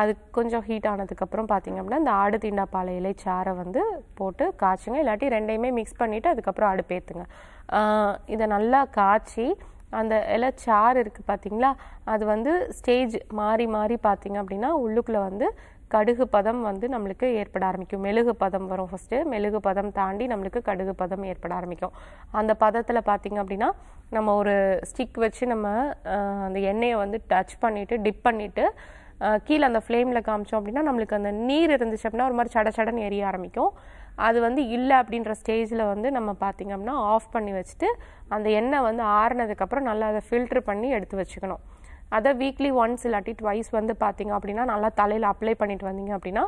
அது கொஞ்சம் ஹீட் ஆனதுக்கப்புறம் பார்த்திங்க அப்படின்னா இந்த ஆடு பாலை இலை சாரை வந்து போட்டு காய்ச்சுங்க இல்லாட்டி ரெண்டையுமே மிக்ஸ் பண்ணிவிட்டு அதுக்கப்புறம் அடுப்பேற்றுங்க இதை நல்லா காய்ச்சி அந்த சார் இருக்குது பார்த்திங்களா அது வந்து ஸ்டேஜ் மாறி மாறி பார்த்திங்க அப்படின்னா உள்ளுக்குள்ளே வந்து கடுகு பதம் வந்து நம்மளுக்கு ஏற்பட ஆரம்பிக்கும் மெழுகு பதம் வரும் ஃபஸ்ட்டு மெழுகு பதம் தாண்டி நம்மளுக்கு கடுகு பதம் ஏற்பட ஆரம்பிக்கும் அந்த பதத்தில் பார்த்திங்க அப்படின்னா நம்ம ஒரு ஸ்டிக் வச்சு நம்ம அந்த எண்ணெயை வந்து டச் பண்ணிவிட்டு டிப் பண்ணிவிட்டு கீழே அந்த ஃப்ளேமில் காமிச்சோம் அப்படின்னா நம்மளுக்கு அந்த நீர் இருந்துச்சு அப்படின்னா ஒரு மாதிரி சட சடன் எரிய ஆரம்பிக்கும் அது வந்து இல்லை அப்படின்ற ஸ்டேஜில் வந்து நம்ம பார்த்திங்க அப்படின்னா ஆஃப் பண்ணி வச்சுட்டு அந்த எண்ணெய் வந்து ஆறுனதுக்கப்புறம் நல்லா அதை ஃபில்ட்ரு பண்ணி எடுத்து வச்சுக்கணும் அதை வீக்லி ஒன்ஸ் இல்லாட்டி ட்வைஸ் வந்து பார்த்திங்க அப்படின்னா நல்லா தலையில் அப்ளை பண்ணிட்டு வந்தீங்க அப்படின்னா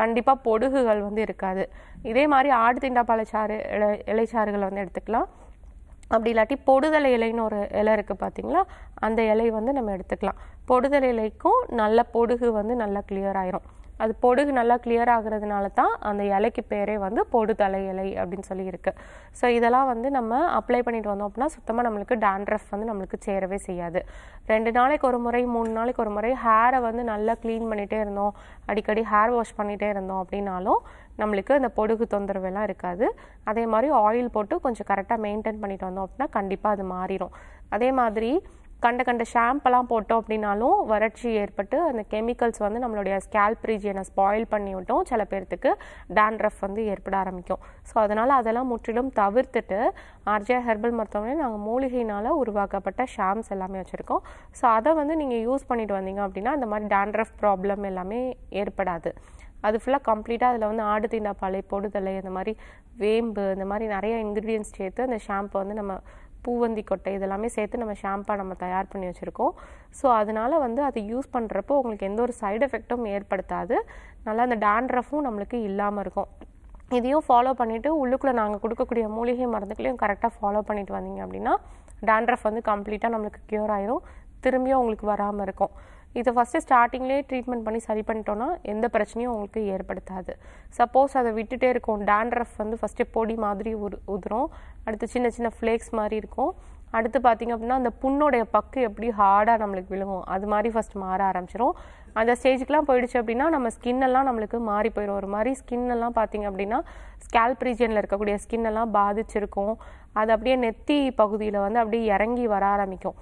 கண்டிப்பாக பொடுகுகள் வந்து இருக்காது இதே மாதிரி ஆடு பழச்சாறு இலை இலைச்சாறுகளை வந்து எடுத்துக்கலாம் அப்படி இல்லாட்டி பொடுதலை இலைன்னு ஒரு இலை இருக்குது பார்த்தீங்களா அந்த இலை வந்து நம்ம எடுத்துக்கலாம் பொடுதலை இலைக்கும் நல்ல பொடுகு வந்து நல்லா கிளியர் ஆயிரும் அது பொடுகு நல்லா கிளியர் ஆகிறதுனால தான் அந்த இலைக்கு பேரே வந்து பொடு தலை இலை அப்படின்னு சொல்லி இருக்குது ஸோ இதெல்லாம் வந்து நம்ம அப்ளை பண்ணிட்டு வந்தோம் அப்படின்னா சுத்தமாக நம்மளுக்கு டேண்ட்ரஃப் வந்து நம்மளுக்கு சேரவே செய்யாது ரெண்டு நாளைக்கு ஒரு முறை மூணு நாளைக்கு ஒரு முறை ஹேரை வந்து நல்லா க்ளீன் பண்ணிகிட்டே இருந்தோம் அடிக்கடி ஹேர் வாஷ் பண்ணிகிட்டே இருந்தோம் அப்படின்னாலும் நம்மளுக்கு அந்த பொடுகு தொந்தரவெல்லாம் இருக்காது அதே மாதிரி ஆயில் போட்டு கொஞ்சம் கரெக்டாக மெயின்டைன் பண்ணிட்டு வந்தோம் அப்படின்னா கண்டிப்பாக அது மாறிடும் அதே மாதிரி கண்ட கண்ட ஷாம்பெல்லாம் போட்டோம் அப்படின்னாலும் வறட்சி ஏற்பட்டு அந்த கெமிக்கல்ஸ் வந்து நம்மளுடைய ஸ்கேல்ப் ரீஜியனை ஸ்பாயில் பண்ணி விட்டோம் சில பேர்த்துக்கு டேண்ட்ரஃப் வந்து ஏற்பட ஆரம்பிக்கும் ஸோ அதனால் அதெல்லாம் முற்றிலும் தவிர்த்துட்டு ஆர்ஜே ஹெர்பல் மருத்துவமனை நாங்கள் மூலிகைனால் உருவாக்கப்பட்ட ஷாம்ஸ் எல்லாமே வச்சுருக்கோம் ஸோ அதை வந்து நீங்கள் யூஸ் பண்ணிட்டு வந்தீங்க அப்படின்னா அந்த மாதிரி டேண்ட்ரஃப் ப்ராப்ளம் எல்லாமே ஏற்படாது அது ஃபுல்லாக கம்ப்ளீட்டாக அதில் வந்து ஆடு தீண்டாப்பாலை பொடுதலை இந்த மாதிரி வேம்பு இந்த மாதிரி நிறைய இன்க்ரீடியன்ஸ் சேர்த்து அந்த ஷாம்பு வந்து நம்ம பூவந்தி கொட்டை இதெல்லாமே சேர்த்து நம்ம ஷாம்பா நம்ம தயார் பண்ணி வச்சுருக்கோம் ஸோ அதனால் வந்து அதை யூஸ் பண்ணுறப்போ உங்களுக்கு எந்த ஒரு சைடு எஃபெக்ட்டும் ஏற்படுத்தாது நல்லா அந்த டான்ட்ரஃபும் நம்மளுக்கு இல்லாமல் இருக்கும் இதையும் ஃபாலோ பண்ணிவிட்டு உள்ளுக்குள்ளே நாங்கள் கொடுக்கக்கூடிய மூலிகை மருந்துகளையும் கரெக்டாக ஃபாலோ பண்ணிட்டு வந்தீங்க அப்படின்னா டான்ட்ரஃப் வந்து கம்ப்ளீட்டாக நம்மளுக்கு க்யூர் ஆயிரும் திரும்பியும் உங்களுக்கு வராமல் இருக்கும் இதை ஃபஸ்ட்டு ஸ்டார்டிங்லேயே ட்ரீட்மெண்ட் பண்ணி சரி பண்ணிட்டோன்னா எந்த பிரச்சனையும் உங்களுக்கு ஏற்படுத்தாது சப்போஸ் அதை விட்டுட்டே இருக்கும் டேண்ட்ரஃப் வந்து ஃபஸ்ட்டு பொடி மாதிரி உரு உதிரும் அடுத்து சின்ன சின்ன ஃப்ளேக்ஸ் மாதிரி இருக்கும் அடுத்து பார்த்திங்க அப்படின்னா அந்த புண்ணோடைய பக்கு எப்படி ஹார்டாக நம்மளுக்கு விழுகும் அது மாதிரி ஃபஸ்ட் மாற ஆரம்பிச்சிடும் அந்த ஸ்டேஜுக்குலாம் போயிடுச்சு அப்படின்னா நம்ம ஸ்கின்னெல்லாம் நம்மளுக்கு மாறி போயிடும் ஒரு மாதிரி ஸ்கின்னெல்லாம் பார்த்திங்க அப்படின்னா ஸ்கேல்ப் ரீஜனில் இருக்கக்கூடிய ஸ்கின்னெல்லாம் பாதிச்சிருக்கும் அது அப்படியே நெத்தி பகுதியில் வந்து அப்படியே இறங்கி வர ஆரம்பிக்கும்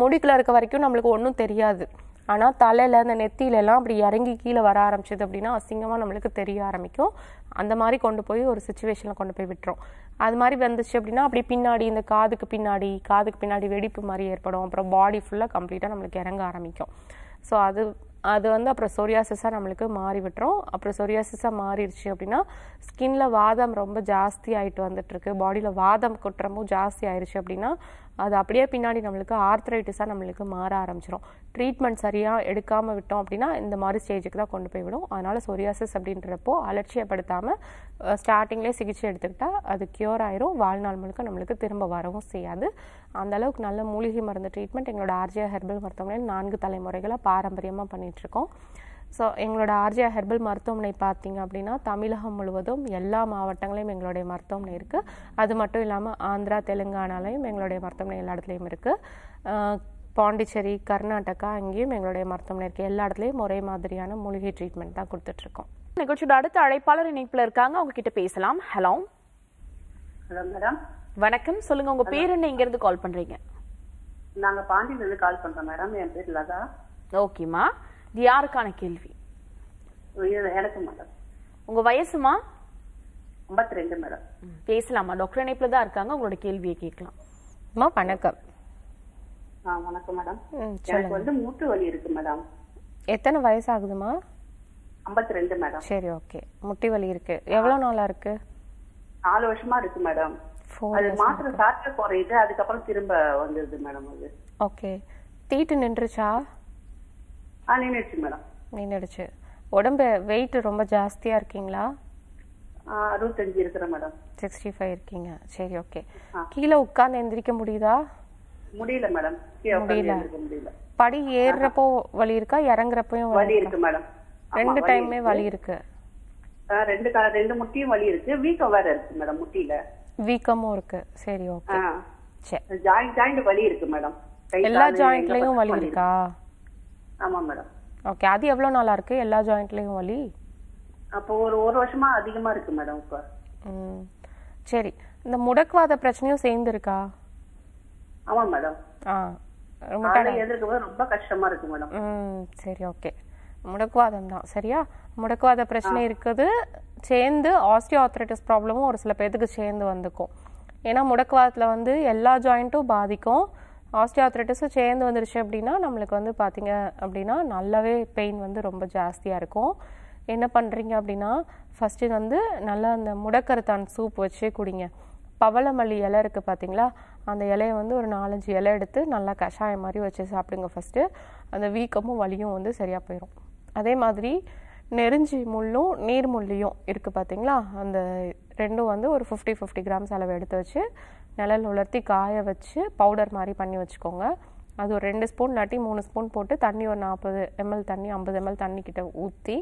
முடிக்குள்ள இருக்க வரைக்கும் நம்மளுக்கு ஒன்றும் தெரியாது ஆனால் தலையில் அந்த நெத்தியிலலாம் அப்படி இறங்கி கீழே வர ஆரம்பிச்சது அப்படின்னா அசிங்கமாக நம்மளுக்கு தெரிய ஆரம்பிக்கும் அந்த மாதிரி கொண்டு போய் ஒரு சுச்சுவேஷனில் கொண்டு போய் விட்டுரும் அது மாதிரி வந்துச்சு அப்படின்னா அப்படி பின்னாடி இந்த காதுக்கு பின்னாடி காதுக்கு பின்னாடி வெடிப்பு மாதிரி ஏற்படும் அப்புறம் பாடி ஃபுல்லாக கம்ப்ளீட்டாக நம்மளுக்கு இறங்க ஆரம்பிக்கும் ஸோ அது அது வந்து அப்புறம் சொரியாசிஸாக நம்மளுக்கு மாறி விட்டுரும் அப்புறம் சொரியாசிஸாக மாறிடுச்சு அப்படின்னா ஸ்கின்ல வாதம் ரொம்ப ஜாஸ்தி ஆகிட்டு வந்துட்டுருக்கு பாடியில் வாதம் குற்றமும் ஜாஸ்தி ஆயிடுச்சு அப்படின்னா அது அப்படியே பின்னாடி நம்மளுக்கு ஆர்த்ரைட்டிஸாக நம்மளுக்கு மாற ஆரம்பிச்சிடும் ட்ரீட்மெண்ட் சரியாக எடுக்காமல் விட்டோம் அப்படின்னா இந்த மாதிரி ஸ்டேஜுக்கு தான் கொண்டு போய்விடும் அதனால் சொரியாசிஸ் அப்படின்றப்போ அலட்சியப்படுத்தாமல் ஸ்டார்டிங்லேயே சிகிச்சை எடுத்துக்கிட்டால் அது க்யூர் ஆயிரும் வாழ்நாள் முழுக்க நம்மளுக்கு திரும்ப வரவும் செய்யாது அந்தளவுக்கு நல்ல மூலிகை மருந்து ட்ரீட்மெண்ட் எங்களோட ஆர்ஜியா ஹெர்பல் மருத்துவமனையில் நான்கு தலைமுறைகளாக பாரம்பரியமாக பண்ணிகிட்ருக்கோம் ஸோ எங்களோட ஆர்ஜியா ஹெர்பல் மருத்துவமனை பார்த்தீங்க அப்படின்னா தமிழகம் முழுவதும் எல்லா மாவட்டங்களையும் எங்களுடைய மருத்துவமனை இருக்குது அது மட்டும் இல்லாமல் ஆந்திரா தெலுங்கானாலையும் எங்களுடைய மருத்துவமனை எல்லா இடத்துலையும் இருக்குது பாண்டிச்சேரி கர்நாடகா அங்கேயும் எங்களுடைய மருத்துவமனை இருக்குது எல்லா இடத்துலையும் ஒரே மாதிரியான மூலிகை ட்ரீட்மெண்ட் தான் கொடுத்துட்ருக்கோம் நிகழ்ச்சியோட அடுத்த அழைப்பாளர் இணைப்பில் இருக்காங்க அவங்க கிட்ட பேசலாம் ஹலோ ஹலோ மேடம் வணக்கம் சொல்லுங்க உங்க பேர் என்ன இங்க இருந்து கால் பண்றீங்க நாங்க பாண்டியில இருந்து கால் பண்றோம் மேடம் என் பேர் லதா ஓகேமா இது யாருக்கான கேள்வி உங்க வயசுமா ஐம்பத்தி ரெண்டு மேடம் பேசலாமா டாக்டர் இணைப்புல தான் இருக்காங்க உங்களோட கேள்வியை கேட்கலாம் வணக்கம் வணக்கம் மேடம் எனக்கு வந்து மூட்டு வலி இருக்கு மேடம் எத்தனை வயசு ஆகுதுமா ஐம்பத்தி ரெண்டு மேடம் சரி ஓகே முட்டி வலி இருக்கு எவ்வளவு நாளா இருக்கு நாலு வருஷமா இருக்கு மேடம் அது மாத்திரை சாப்பிட்டு குறையுது அதுக்கப்புறம் திரும்ப வந்துருது மேடம் அது ஓகே தீட்டு நின்றுச்சா ஆ மேடம் நின்றுடுச்சு உடம்பு வெயிட் ரொம்ப ஜாஸ்தியா இருக்கீங்களா அறுபத்தஞ்சு இருக்கிறேன் மேடம் சிக்ஸ்டி ஃபைவ் இருக்கீங்க சரி ஓகே கீழே உட்கார்ந்து எந்திரிக்க முடியுதா முடியல மேடம் முடியல படி ஏறுறப்போ வலி இருக்கா இறங்குறப்பையும் வலி இருக்கு மேடம் ரெண்டு டைமே வலி இருக்கு ரெண்டு ரெண்டு முட்டியும் வலி இருக்கு வீக்கம் வேற இருக்கு மேடம் முட்டியில வீக்கமும் இருக்கு சரி ஓகே சரி ஜாயிண்ட் ஜாயிண்ட் வலி இருக்கு மேடம் எல்லா ஜாயிண்ட்லயும் வலி இருக்கா ஆமாம் மேடம் ஓகே அது எவ்வளோ நாளாக இருக்குது எல்லா ஜாயிண்ட்லேயும் வலி அப்போ ஒரு ஒரு வருஷமாக அதிகமாக இருக்குது மேடம் இப்போ சரி இந்த முடக்குவாத பிரச்சனையும் சேர்ந்து இருக்கா ஆமாம் மேடம் ஆ ரொம்ப எதிர்க்கும் ரொம்ப கஷ்டமாக இருக்குது மேடம் ம் சரி ஓகே முடக்குவாதம் தான் சரியா முடக்குவாத பிரச்சனை இருக்குது சேர்ந்து ஆஸ்டியோஆத்ரைட்டிஸ் ப்ராப்ளமும் ஒரு சில பேர்த்துக்கு சேர்ந்து வந்துக்கும் ஏன்னா முடக்குவாதத்தில் வந்து எல்லா ஜாயிண்ட்டும் பாதிக்கும் ஆஸ்டியாத்ரைட்டிஸும் சேர்ந்து வந்துருச்சு அப்படின்னா நம்மளுக்கு வந்து பார்த்திங்க அப்படின்னா நல்லாவே பெயின் வந்து ரொம்ப ஜாஸ்தியாக இருக்கும் என்ன பண்ணுறீங்க அப்படின்னா ஃபஸ்ட்டு வந்து நல்லா அந்த முடக்கருத்தான் சூப் வச்சு குடிங்க பவளமல்லி இலை இருக்குது பார்த்தீங்களா அந்த இலையை வந்து ஒரு நாலஞ்சு இலை எடுத்து நல்லா கஷாயம் மாதிரி வச்சு சாப்பிடுங்க ஃபஸ்ட்டு அந்த வீக்கமும் வலியும் வந்து சரியாக போயிடும் அதே மாதிரி நெருஞ்சி முள்ளும் நீர் முள்ளியும் இருக்குது பார்த்தீங்களா அந்த ரெண்டும் வந்து ஒரு ஃபிஃப்டி ஃபிஃப்டி கிராம்ஸ் அளவு எடுத்து வச்சு நிழல் உலர்த்தி காய வச்சு பவுடர் மாதிரி பண்ணி வச்சுக்கோங்க அது ஒரு ரெண்டு ஸ்பூன் இல்லாட்டி மூணு ஸ்பூன் போட்டு தண்ணி ஒரு நாற்பது எம்எல் தண்ணி ஐம்பது எம்எல் தண்ணி கிட்ட ஊற்றி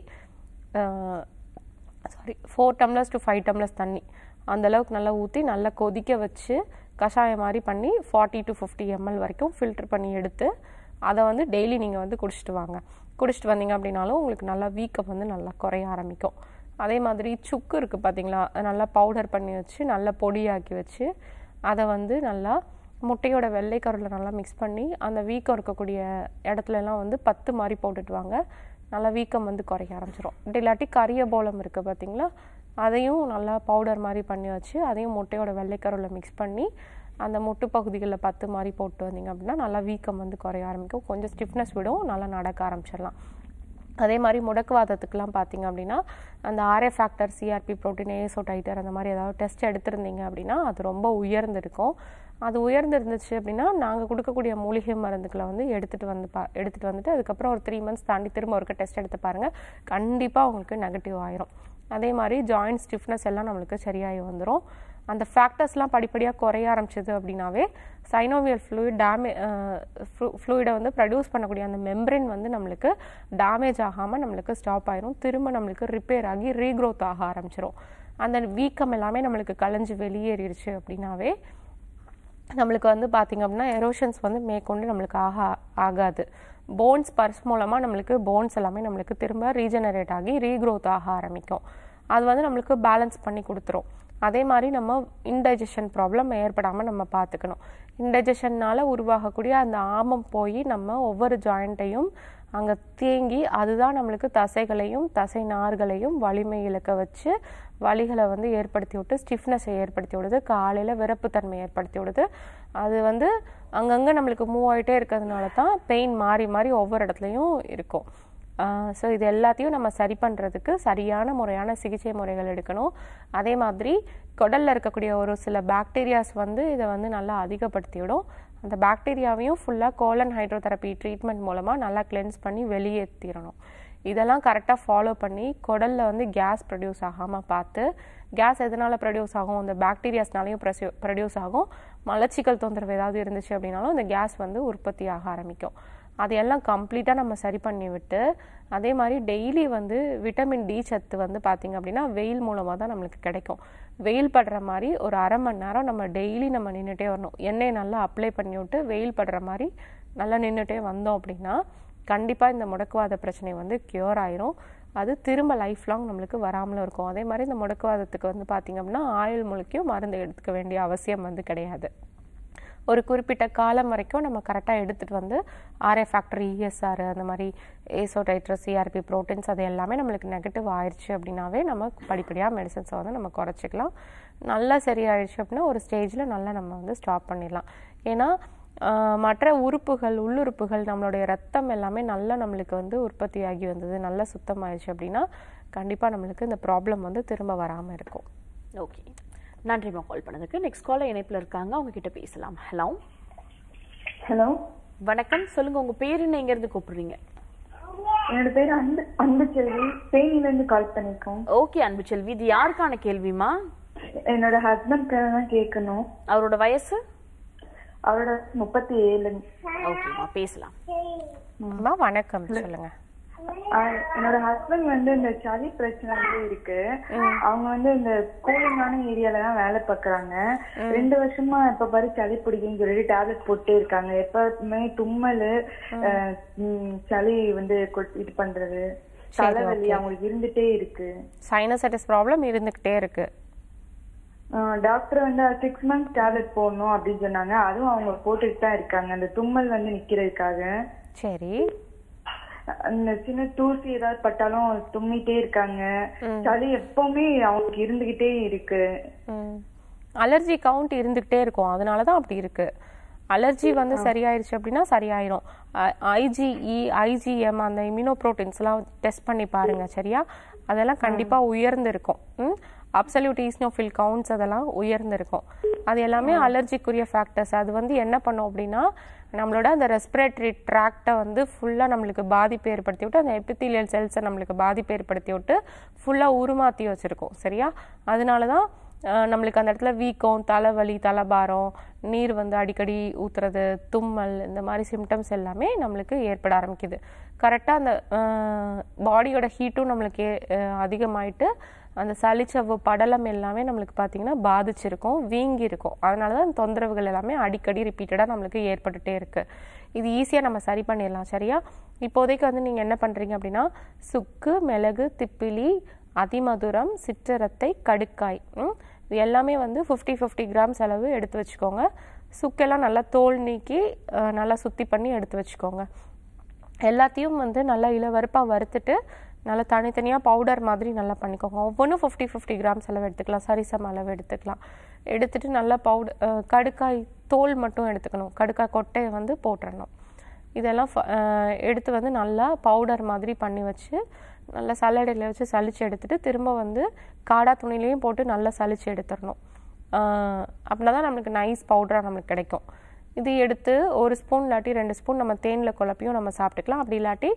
sorry four tumblers to five tumblers தண்ணி அந்தளவுக்கு நல்லா ஊற்றி நல்லா கொதிக்க வச்சு கஷாயம் மாதிரி பண்ணி ஃபார்ட்டி டு ஃபிஃப்டி எம்எல் வரைக்கும் ஃபில்ட்ரு பண்ணி எடுத்து அதை வந்து டெய்லி நீங்கள் வந்து குடிச்சிட்டு வாங்க குடிச்சிட்டு வந்தீங்க அப்படின்னாலும் உங்களுக்கு நல்லா வீக்கம் வந்து நல்லா குறைய ஆரம்பிக்கும் அதே மாதிரி சுக்கு இருக்குது பார்த்தீங்களா நல்லா பவுடர் பண்ணி வச்சு நல்லா பொடியாக்கி வச்சு அதை வந்து நல்லா முட்டையோட வெள்ளை கருவில் நல்லா மிக்ஸ் பண்ணி அந்த வீக்கம் இருக்கக்கூடிய இடத்துலலாம் வந்து பத்து மாதிரி போட்டுட்டுவாங்க நல்லா வீக்கம் வந்து குறைய ஆரம்பிச்சிடும் இல்லாட்டி கரிய போலம் இருக்குது பார்த்திங்களா அதையும் நல்லா பவுடர் மாதிரி பண்ணி வச்சு அதையும் முட்டையோட வெள்ளைக்கருவில் மிக்ஸ் பண்ணி அந்த முட்டு பகுதிகளில் பத்து மாதிரி போட்டு வந்தீங்க அப்படின்னா நல்லா வீக்கம் வந்து குறைய ஆரம்பிக்கும் கொஞ்சம் ஸ்டிஃப்னஸ் விடும் நல்லா நடக்க ஆரம்பிச்சிடலாம் அதே மாதிரி முடக்குவாதத்துக்குலாம் பார்த்திங்க அப்படின்னா அந்த RA factor CRP protein ASO titre அந்த மாதிரி ஏதாவது டெஸ்ட் எடுத்திருந்தீங்க அப்படின்னா அது ரொம்ப உயர்ந்திருக்கும் அது உயர்ந்திருந்துச்சு அப்படின்னா நாங்கள் கொடுக்கக்கூடிய மூலிகை மருந்துக்களை வந்து எடுத்துகிட்டு வந்து பா எடுத்துகிட்டு வந்துட்டு அதுக்கப்புறம் ஒரு த்ரீ மந்த்ஸ் தாண்டி திரும்ப ஒருக்க டெஸ்ட் எடுத்து பாருங்கள் கண்டிப்பாக உங்களுக்கு நெகட்டிவ் ஆயிரும் அதே மாதிரி ஜாயின்ட் ஸ்டிஃப்னஸ் எல்லாம் நம்மளுக்கு சரியாகி வந்துடும் அந்த ஃபேக்டர்ஸ்லாம் படிப்படியாக குறைய ஆரம்பிச்சது அப்படின்னாவே சைனோவியல் ஃப்ளூயிட் டேமே ஃப்ளூயிடை வந்து ப்ரொடியூஸ் பண்ணக்கூடிய அந்த மெம்பரின் வந்து நம்மளுக்கு டேமேஜ் ஆகாமல் நம்மளுக்கு ஸ்டாப் ஆயிரும் திரும்ப நம்மளுக்கு ரிப்பேர் ஆகி ரீக்ரோத் ஆக ஆரம்பிச்சிடும் அந்த வீக்கம் எல்லாமே நம்மளுக்கு கலைஞ்சு வெளியேறிடுச்சு அப்படின்னாவே நம்மளுக்கு வந்து பார்த்திங்க அப்படின்னா எரோஷன்ஸ் வந்து மேற்கொண்டு நம்மளுக்கு ஆகா ஆகாது போன்ஸ் பர்ஸ் மூலமாக நம்மளுக்கு போன்ஸ் எல்லாமே நம்மளுக்கு திரும்ப ரீஜெனரேட் ஆகி ரீக்ரோத் ஆக ஆரம்பிக்கும் அது வந்து நம்மளுக்கு பேலன்ஸ் பண்ணி கொடுத்துரும் அதே மாதிரி நம்ம இன்டைஜஷன் ப்ராப்ளம் ஏற்படாமல் நம்ம பார்த்துக்கணும் இன்டைஜஷன்னால் உருவாகக்கூடிய அந்த ஆமம் போய் நம்ம ஒவ்வொரு ஜாயிண்ட்டையும் அங்கே தேங்கி அதுதான் நம்மளுக்கு தசைகளையும் தசை நார்களையும் வலிமை இழக்க வச்சு வலிகளை வந்து ஏற்படுத்தி விட்டு ஸ்டிஃப்னஸை ஏற்படுத்தி விடுது காலையில் விறப்புத்தன்மை ஏற்படுத்தி விடுது அது வந்து அங்கங்கே நம்மளுக்கு மூவ் ஆகிட்டே இருக்கிறதுனால தான் பெயின் மாறி மாறி ஒவ்வொரு இடத்துலையும் இருக்கும் ஸோ இது எல்லாத்தையும் நம்ம சரி பண்ணுறதுக்கு சரியான முறையான சிகிச்சை முறைகள் எடுக்கணும் அதே மாதிரி குடலில் இருக்கக்கூடிய ஒரு சில பாக்டீரியாஸ் வந்து இதை வந்து நல்லா அதிகப்படுத்திவிடும் அந்த பாக்டீரியாவையும் ஃபுல்லாக கோலன் ஹைட்ரோதெரப்பி ட்ரீட்மெண்ட் மூலமாக நல்லா கிளென்ஸ் பண்ணி வெளியேற்றிடணும் இதெல்லாம் கரெக்டாக ஃபாலோ பண்ணி குடலில் வந்து கேஸ் ப்ரொடியூஸ் ஆகாமல் பார்த்து கேஸ் எதனால் ப்ரொடியூஸ் ஆகும் அந்த பாக்டீரியாஸ்னாலையும் ப்ரொடியூஸ் ஆகும் மலச்சிக்கல் தொந்தரவு ஏதாவது இருந்துச்சு அப்படின்னாலும் அந்த கேஸ் வந்து உற்பத்தி ஆக ஆரம்பிக்கும் அதையெல்லாம் கம்ப்ளீட்டாக நம்ம சரி பண்ணிவிட்டு அதே மாதிரி டெய்லி வந்து விட்டமின் டி சத்து வந்து பார்த்திங்க அப்படின்னா வெயில் மூலமாக தான் நம்மளுக்கு கிடைக்கும் வெயில் படுற மாதிரி ஒரு அரை மணி நேரம் நம்ம டெய்லி நம்ம நின்றுட்டே வரணும் எண்ணெயை நல்லா அப்ளை பண்ணி விட்டு வெயில் படுற மாதிரி நல்லா நின்றுட்டே வந்தோம் அப்படின்னா கண்டிப்பாக இந்த முடக்குவாத பிரச்சனை வந்து க்யூர் ஆயிரும் அது திரும்ப லைஃப் லாங் நம்மளுக்கு வராமலும் இருக்கும் அதே மாதிரி இந்த முடக்குவாதத்துக்கு வந்து பார்த்திங்க அப்படின்னா ஆயுள் மூலிக்கும் மருந்து எடுத்துக்க வேண்டிய அவசியம் வந்து கிடையாது ஒரு குறிப்பிட்ட காலம் வரைக்கும் நம்ம கரெக்டாக எடுத்துகிட்டு வந்து ஆர்ஏ ஃபேக்டரி இஎஸ்ஆர் அந்த மாதிரி ஏசோடைட்ரஸ் சிஆர்பி ப்ரோட்டீன்ஸ் அது எல்லாமே நம்மளுக்கு நெகட்டிவ் ஆயிடுச்சு அப்படின்னாவே நம்ம படிப்படியாக மெடிசன்ஸை வந்து நம்ம குறைச்சிக்கலாம் நல்லா சரியாயிடுச்சு அப்படின்னா ஒரு ஸ்டேஜில் நல்லா நம்ம வந்து ஸ்டாப் பண்ணிடலாம் ஏன்னா மற்ற உறுப்புகள் உள்ளுறுப்புகள் நம்மளுடைய ரத்தம் எல்லாமே நல்லா நம்மளுக்கு வந்து உற்பத்தியாகி வந்தது நல்லா சுத்தமாயிடுச்சு அப்படின்னா கண்டிப்பாக நம்மளுக்கு இந்த ப்ராப்ளம் வந்து திரும்ப வராமல் இருக்கும் ஓகே நன்றிமா கால் பண்ணதுக்கு நெக்ஸ்ட் காலர் இணைப்பில் இருக்காங்க அவங்க கிட்ட பேசலாம் ஹலோ ஹலோ வணக்கம் சொல்லுங்க உங்க பேர் என்ன எங்க இருந்து கூப்பிடுறீங்க என்னோட பேர் அன்பு அன்புச்செல்வி தேனில இருந்து கால் பண்ணிருக்கோம் ஓகே அன்புச்செல்வி இது யாருக்கான கேள்விமா என்னோட ஹஸ்பண்ட் கேட்கணும் அவரோட வயசு அவரோட முப்பத்தி ஏழு ஓகேம்மா பேசலாம் வணக்கம் சொல்லுங்க என்னோட ஹஸ்பண்ட் வந்து இந்த சளி பிரச்சனை வந்து இருக்கு அவங்க வந்து இந்த கூலிங்கான ஏரியால தான் வேலை பாக்குறாங்க ரெண்டு வருஷமா இப்ப பாரு சளி பிடிக்கும் சொல்லிட்டு டேப்லெட் போட்டே இருக்காங்க எப்பவுமே தும்மல் சளி வந்து இது பண்றது தலைவலி அவங்களுக்கு இருந்துட்டே இருக்கு சைனசைட்டிஸ் ப்ராப்ளம் இருந்துகிட்டே இருக்கு டாக்டர் வந்து சிக்ஸ் மந்த்ஸ் டேப்லெட் போடணும் அப்படின்னு சொன்னாங்க அதுவும் அவங்க போட்டுட்டு தான் இருக்காங்க அந்த தும்மல் வந்து நிக்கிறதுக்காக சரி அந்த சின்ன தூசி ஏதாவது பட்டாலும் தும்மிட்டே இருக்காங்க சளி எப்பவுமே அவங்களுக்கு இருந்துகிட்டே இருக்கு அலர்ஜி கவுண்ட் இருந்துகிட்டே இருக்கும் அதனாலதான் அப்படி இருக்கு அலர்ஜி வந்து சரியாயிருச்சு அப்படின்னா சரியாயிரும் ஐஜிஇ ஐஜிஎம் e, அந்த இம்யூனோ ப்ரோட்டீன்ஸ்லாம் டெஸ்ட் பண்ணி பாருங்க சரியா அதெல்லாம் கண்டிப்பாக உயர்ந்திருக்கும் அப்சல்யூட் ஈஸ்னோஃபில் கவுண்ட்ஸ் அதெல்லாம் உயர்ந்திருக்கும் அது எல்லாமே அலர்ஜிக்குரிய ஃபேக்டர்ஸ் அது வந்து என்ன பண்ணும் அப்படின்னா நம்மளோட அந்த ரெஸ்பிரேட்டரி ட்ராக்டை வந்து ஃபுல்லாக நம்மளுக்கு பாதிப்பு ஏற்படுத்தி விட்டு அந்த எபித்திலியல் செல்ஸை நம்மளுக்கு பாதிப்பு ஏற்படுத்தி விட்டு ஃபுல்லாக உருமாற்றி வச்சுருக்கோம் சரியா அதனால தான் நம்மளுக்கு அந்த இடத்துல வீக்கம் தலைவலி தலைபாரம் நீர் வந்து அடிக்கடி ஊற்றுறது தும்மல் இந்த மாதிரி சிம்டம்ஸ் எல்லாமே நம்மளுக்கு ஏற்பட ஆரம்பிக்குது கரெக்டாக அந்த பாடியோட ஹீட்டும் நம்மளுக்கு அதிகமாயிட்டு அந்த சளிச்சவ்வு படலம் எல்லாமே நம்மளுக்கு பார்த்தீங்கன்னா பாதிச்சிருக்கும் வீங்கியிருக்கும் அதனால தான் தொந்தரவுகள் எல்லாமே அடிக்கடி ரிப்பீட்டடாக நம்மளுக்கு ஏற்பட்டுகிட்டே இருக்குது இது ஈஸியாக நம்ம சரி பண்ணிடலாம் சரியா இப்போதைக்கு வந்து நீங்கள் என்ன பண்ணுறீங்க அப்படின்னா சுக்கு மிளகு திப்பிலி அதிமதுரம் சிற்றரத்தை கடுக்காய் இது எல்லாமே வந்து ஃபிஃப்டி ஃபிஃப்டி கிராம்ஸ் அளவு எடுத்து வச்சுக்கோங்க சுக்கெல்லாம் நல்லா தோல் நீக்கி நல்லா சுத்தி பண்ணி எடுத்து வச்சுக்கோங்க எல்லாத்தையும் வந்து நல்லா இளவருப்பாக வறுத்துட்டு நல்லா தனித்தனியாக பவுடர் மாதிரி நல்லா பண்ணிக்கோங்க ஒவ்வொன்றும் ஃபிஃப்டி ஃபிஃப்டி கிராம்ஸ் அளவு எடுத்துக்கலாம் சரிசம அளவு எடுத்துக்கலாம் எடுத்துகிட்டு நல்லா பவுடர் கடுக்காய் தோல் மட்டும் எடுத்துக்கணும் கடுக்காய் கொட்டையை வந்து போட்டுடணும் இதெல்லாம் எடுத்து வந்து நல்லா பவுடர் மாதிரி பண்ணி வச்சு நல்லா சல்லடையில் வச்சு சளிச்சு எடுத்துகிட்டு திரும்ப வந்து காடா துணிலையும் போட்டு நல்லா சளிச்சு எடுத்துடணும் அப்படின்னா தான் நம்மளுக்கு நைஸ் பவுடராக நம்மளுக்கு கிடைக்கும் இது எடுத்து ஒரு ஸ்பூன் இல்லாட்டி ரெண்டு ஸ்பூன் நம்ம தேனில் குழப்பியும் நம்ம சாப்பிட்டுக்கலாம் அப்படி இல்லாட்டி